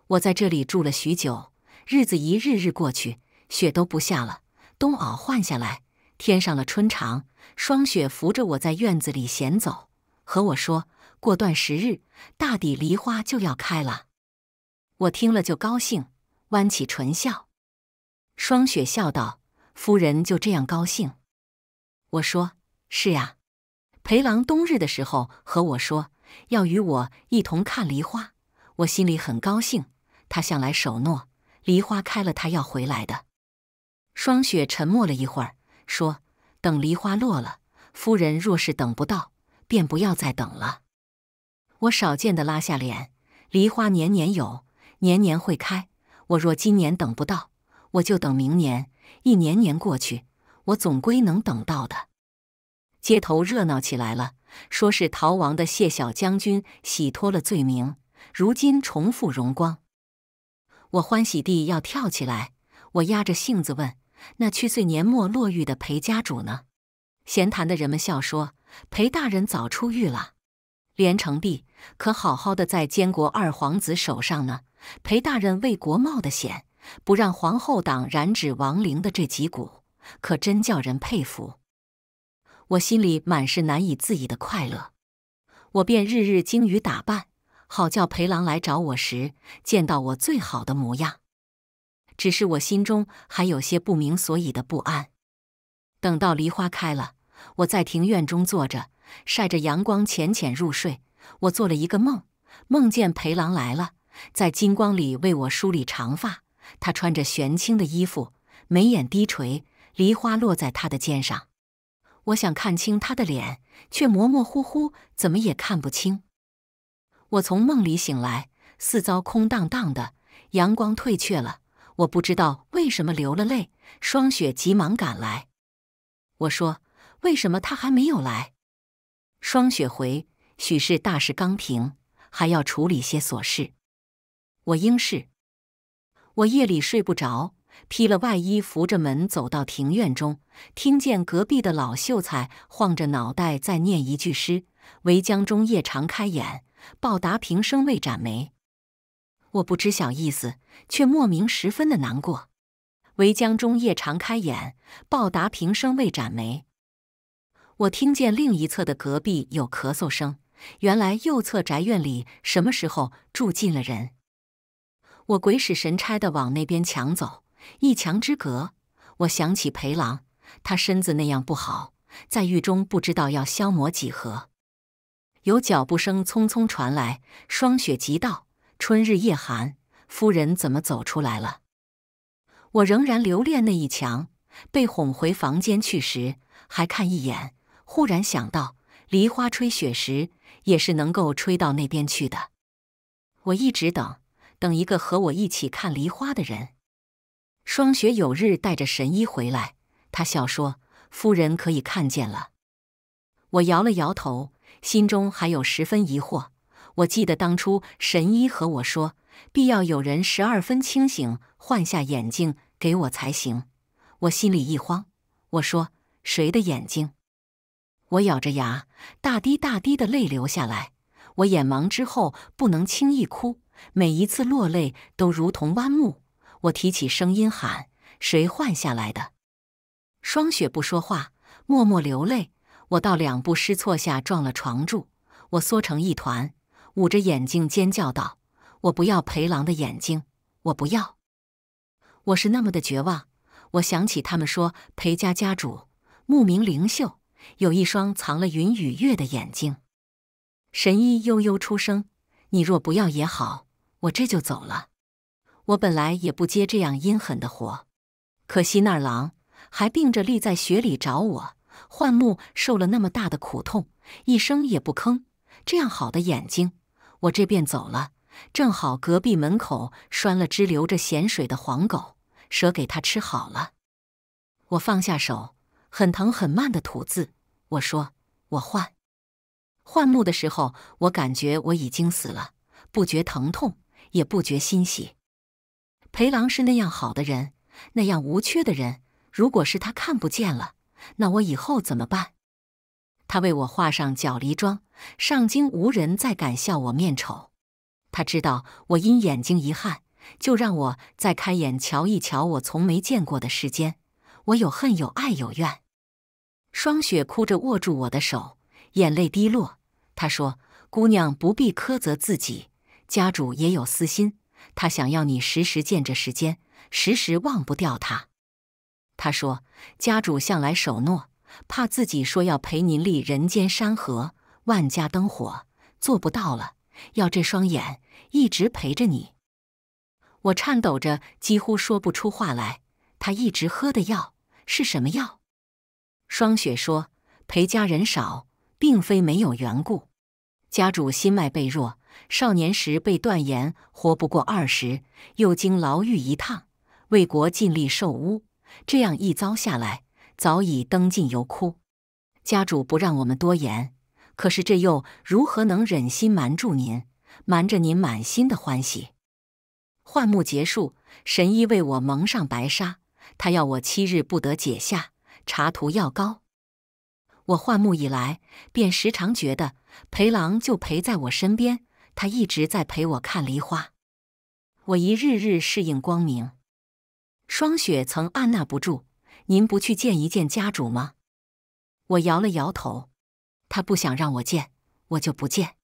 我在这里住了许久，日子一日日过去，雪都不下了，冬袄换下来，添上了春长，霜雪扶着我在院子里闲走，和我说。过段时日，大抵梨花就要开了。我听了就高兴，弯起唇笑。霜雪笑道：“夫人就这样高兴？”我说：“是呀。”裴郎冬日的时候和我说要与我一同看梨花，我心里很高兴。他向来守诺，梨花开了，他要回来的。霜雪沉默了一会儿，说：“等梨花落了，夫人若是等不到，便不要再等了。”我少见的拉下脸，梨花年年有，年年会开。我若今年等不到，我就等明年。一年年过去，我总归能等到的。街头热闹起来了，说是逃亡的谢小将军洗脱了罪名，如今重复荣光。我欢喜地要跳起来，我压着性子问：“那去岁年末落狱的裴家主呢？”闲谈的人们笑说：“裴大人早出狱了。”连城璧可好好的在监国二皇子手上呢。裴大人为国冒的险，不让皇后党染指王陵的这几股，可真叫人佩服。我心里满是难以自已的快乐，我便日日精于打扮，好叫裴郎来找我时见到我最好的模样。只是我心中还有些不明所以的不安。等到梨花开了，我在庭院中坐着。晒着阳光，浅浅入睡。我做了一个梦，梦见裴郎来了，在金光里为我梳理长发。他穿着玄青的衣服，眉眼低垂，梨花落在他的肩上。我想看清他的脸，却模模糊糊，怎么也看不清。我从梦里醒来，四周空荡荡的，阳光退却了。我不知道为什么流了泪。霜雪急忙赶来，我说：“为什么他还没有来？”霜雪回，许是大事刚平，还要处理些琐事。我应是，我夜里睡不着，披了外衣，扶着门走到庭院中，听见隔壁的老秀才晃着脑袋在念一句诗：“唯江中夜常开眼，报答平生未展眉。”我不知晓意思，却莫名十分的难过。“唯江中夜常开眼，报答平生未展眉。”我听见另一侧的隔壁有咳嗽声，原来右侧宅院里什么时候住进了人。我鬼使神差的往那边墙走，一墙之隔，我想起裴郎，他身子那样不好，在狱中不知道要消磨几何。有脚步声匆匆传来，霜雪即到，春日夜寒，夫人怎么走出来了？我仍然留恋那一墙，被哄回房间去时，还看一眼。忽然想到，梨花吹雪时，也是能够吹到那边去的。我一直等，等一个和我一起看梨花的人。霜雪有日带着神医回来，他笑说：“夫人可以看见了。”我摇了摇头，心中还有十分疑惑。我记得当初神医和我说，必要有人十二分清醒，换下眼睛给我才行。我心里一慌，我说：“谁的眼睛？”我咬着牙，大滴大滴的泪流下来。我眼盲之后不能轻易哭，每一次落泪都如同弯木。我提起声音喊：“谁换下来的？”霜雪不说话，默默流泪。我到两步失措下撞了床柱，我缩成一团，捂着眼睛尖叫道：“我不要裴郎的眼睛！我不要！”我是那么的绝望。我想起他们说裴家家主慕名灵秀。有一双藏了云雨月的眼睛，神医悠悠出声：“你若不要也好，我这就走了。我本来也不接这样阴狠的活，可惜那狼还病着，立在雪里找我。幻木受了那么大的苦痛，一声也不吭。这样好的眼睛，我这便走了。正好隔壁门口拴了只流着咸水的黄狗，舍给他吃好了。我放下手。”很疼、很慢的吐字。我说：“我换换木的时候，我感觉我已经死了，不觉疼痛，也不觉欣喜。”裴郎是那样好的人，那样无缺的人。如果是他看不见了，那我以后怎么办？他为我画上角梨妆，上京无人再敢笑我面丑。他知道我因眼睛遗憾，就让我再开眼瞧一瞧我从没见过的世间。我有恨，有爱，有怨。霜雪哭着握住我的手，眼泪滴落。他说：“姑娘不必苛责自己，家主也有私心。他想要你时时见着时间，时时忘不掉他。”他说：“家主向来守诺，怕自己说要陪您历人间山河、万家灯火，做不到了，要这双眼一直陪着你。”我颤抖着，几乎说不出话来。他一直喝的药是什么药？霜雪说：“裴家人少，并非没有缘故。家主心脉被弱，少年时被断言活不过二十，又经牢狱一趟，为国尽力受污，这样一遭下来，早已登进油窟。家主不让我们多言，可是这又如何能忍心瞒住您，瞒着您满心的欢喜？”幻幕结束，神医为我蒙上白纱，他要我七日不得解下。茶涂药膏。我换目以来，便时常觉得裴郎就陪在我身边，他一直在陪我看梨花。我一日日适应光明。霜雪曾按捺不住：“您不去见一见家主吗？”我摇了摇头。他不想让我见，我就不见。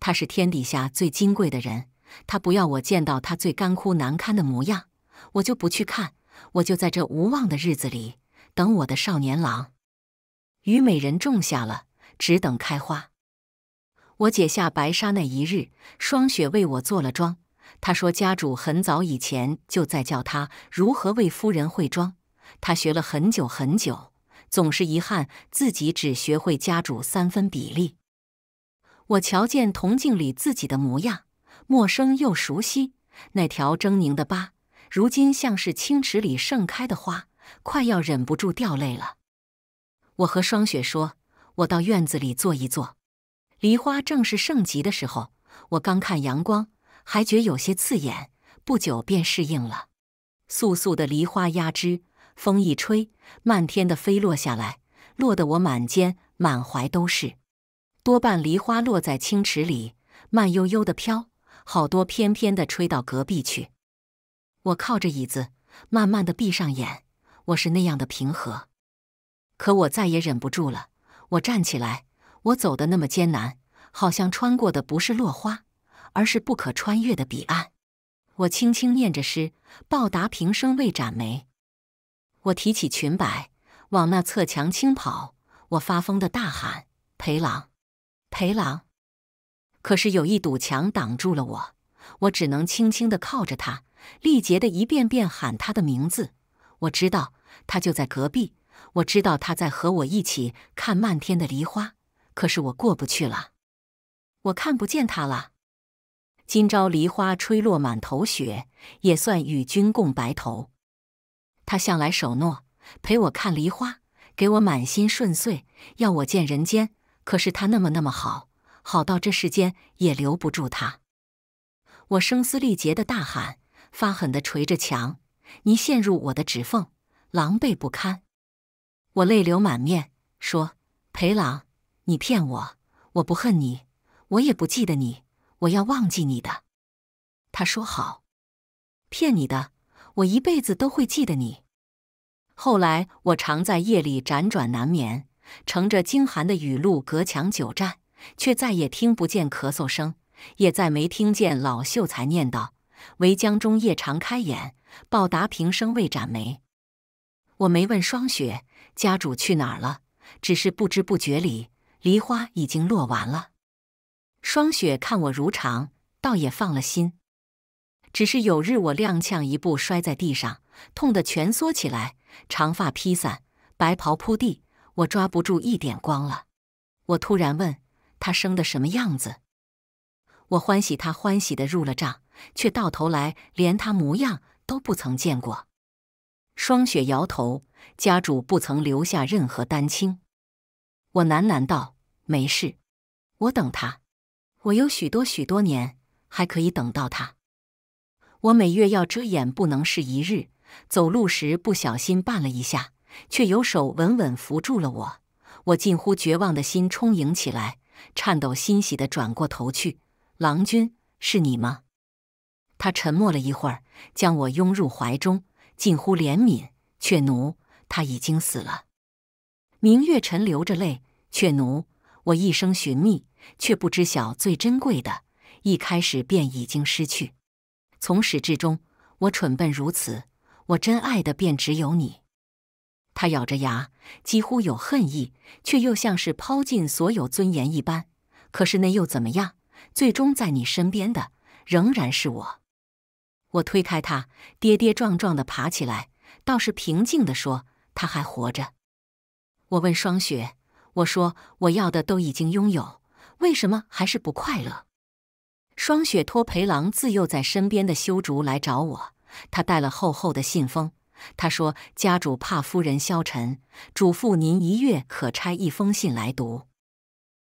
他是天底下最金贵的人，他不要我见到他最干枯难堪的模样，我就不去看。我就在这无望的日子里。等我的少年郎，《虞美人》种下了，只等开花。我解下白纱那一日，霜雪为我做了妆。她说：“家主很早以前就在教她如何为夫人会妆。”他学了很久很久，总是遗憾自己只学会家主三分比例。我瞧见铜镜里自己的模样，陌生又熟悉。那条狰狞的疤，如今像是青池里盛开的花。快要忍不住掉泪了。我和霜雪说：“我到院子里坐一坐。”梨花正是盛极的时候。我刚看阳光，还觉有些刺眼，不久便适应了。簌簌的梨花压枝，风一吹，漫天的飞落下来，落得我满肩满怀都是。多半梨花落在清池里，慢悠悠的飘；好多偏偏的吹到隔壁去。我靠着椅子，慢慢的闭上眼。我是那样的平和，可我再也忍不住了。我站起来，我走的那么艰难，好像穿过的不是落花，而是不可穿越的彼岸。我轻轻念着诗，报答平生未展眉。我提起裙摆，往那侧墙轻跑。我发疯的大喊：“裴郎，裴郎！”可是有一堵墙挡住了我，我只能轻轻的靠着他，力竭的一遍遍喊他的名字。我知道。他就在隔壁，我知道他在和我一起看漫天的梨花，可是我过不去了，我看不见他了。今朝梨花吹落满头雪，也算与君共白头。他向来守诺，陪我看梨花，给我满心顺遂，要我见人间。可是他那么那么好，好到这世间也留不住他。我声嘶力竭的大喊，发狠的捶着墙，你陷入我的指缝。狼狈不堪，我泪流满面，说：“裴郎，你骗我！我不恨你，我也不记得你，我要忘记你的。”他说：“好，骗你的，我一辈子都会记得你。”后来，我常在夜里辗转难眠，乘着惊寒的雨露隔墙久站，却再也听不见咳嗽声，也再没听见老秀才念叨：“唯江中夜长开眼，报答平生未展眉。”我没问霜雪家主去哪儿了，只是不知不觉里，梨花已经落完了。霜雪看我如常，倒也放了心。只是有日我踉跄一步，摔在地上，痛得蜷缩起来，长发披散，白袍铺地，我抓不住一点光了。我突然问他生的什么样子，我欢喜他欢喜的入了帐，却到头来连他模样都不曾见过。霜雪摇头，家主不曾留下任何丹青。我喃喃道：“没事，我等他，我有许多许多年还可以等到他。”我每月要遮掩，不能是一日。走路时不小心绊了一下，却有手稳稳扶住了我。我近乎绝望的心充盈起来，颤抖欣喜的转过头去：“郎君，是你吗？”他沉默了一会儿，将我拥入怀中。近乎怜悯，却奴，他已经死了。明月沉流着泪，却奴，我一生寻觅，却不知晓最珍贵的，一开始便已经失去。从始至终，我蠢笨如此，我真爱的便只有你。他咬着牙，几乎有恨意，却又像是抛尽所有尊严一般。可是那又怎么样？最终在你身边的，仍然是我。我推开他，跌跌撞撞的爬起来，倒是平静的说：“他还活着。”我问霜雪：“我说我要的都已经拥有，为什么还是不快乐？”霜雪托裴郎自幼在身边的修竹来找我，他带了厚厚的信封。他说：“家主怕夫人消沉，嘱咐您一月可拆一封信来读。”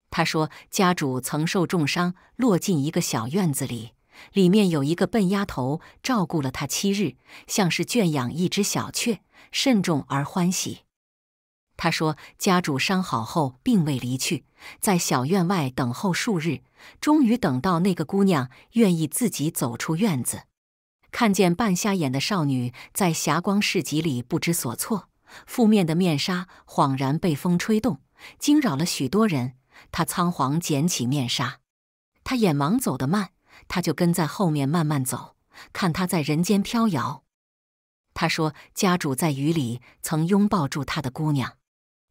他说：“家主曾受重伤，落进一个小院子里。”里面有一个笨丫头照顾了他七日，像是圈养一只小雀，慎重而欢喜。他说：“家主伤好后并未离去，在小院外等候数日，终于等到那个姑娘愿意自己走出院子。看见半瞎眼的少女在霞光市集里不知所措，覆面的面纱恍然被风吹动，惊扰了许多人。他仓皇捡起面纱，他眼盲走得慢。”他就跟在后面慢慢走，看他在人间飘摇。他说家主在雨里曾拥抱住他的姑娘，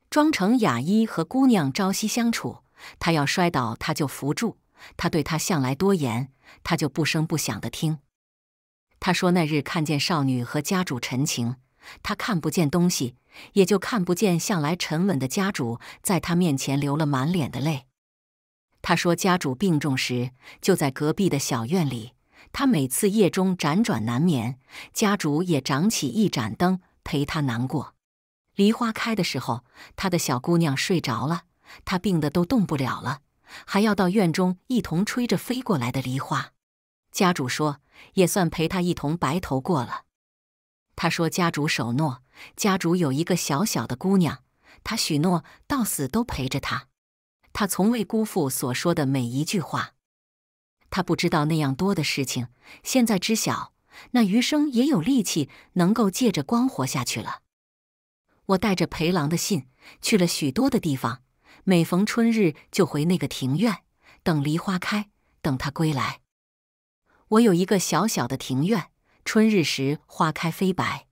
装成雅衣和姑娘朝夕相处。他要摔倒，他就扶住；他对他向来多言，他就不声不响的听。他说那日看见少女和家主陈情，他看不见东西，也就看不见向来沉稳的家主在他面前流了满脸的泪。他说：“家主病重时，就在隔壁的小院里。他每次夜中辗转难眠，家主也掌起一盏灯陪他难过。梨花开的时候，他的小姑娘睡着了，他病得都动不了了，还要到院中一同吹着飞过来的梨花。家主说，也算陪他一同白头过了。”他说：“家主守诺，家主有一个小小的姑娘，他许诺到死都陪着他。”他从未辜负所说的每一句话。他不知道那样多的事情，现在知晓，那余生也有力气能够借着光活下去了。我带着裴郎的信去了许多的地方，每逢春日就回那个庭院，等梨花开，等他归来。我有一个小小的庭院，春日时花开飞白。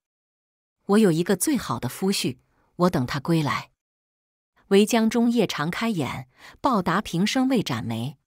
我有一个最好的夫婿，我等他归来。唯将终夜长开眼，报答平生未展眉。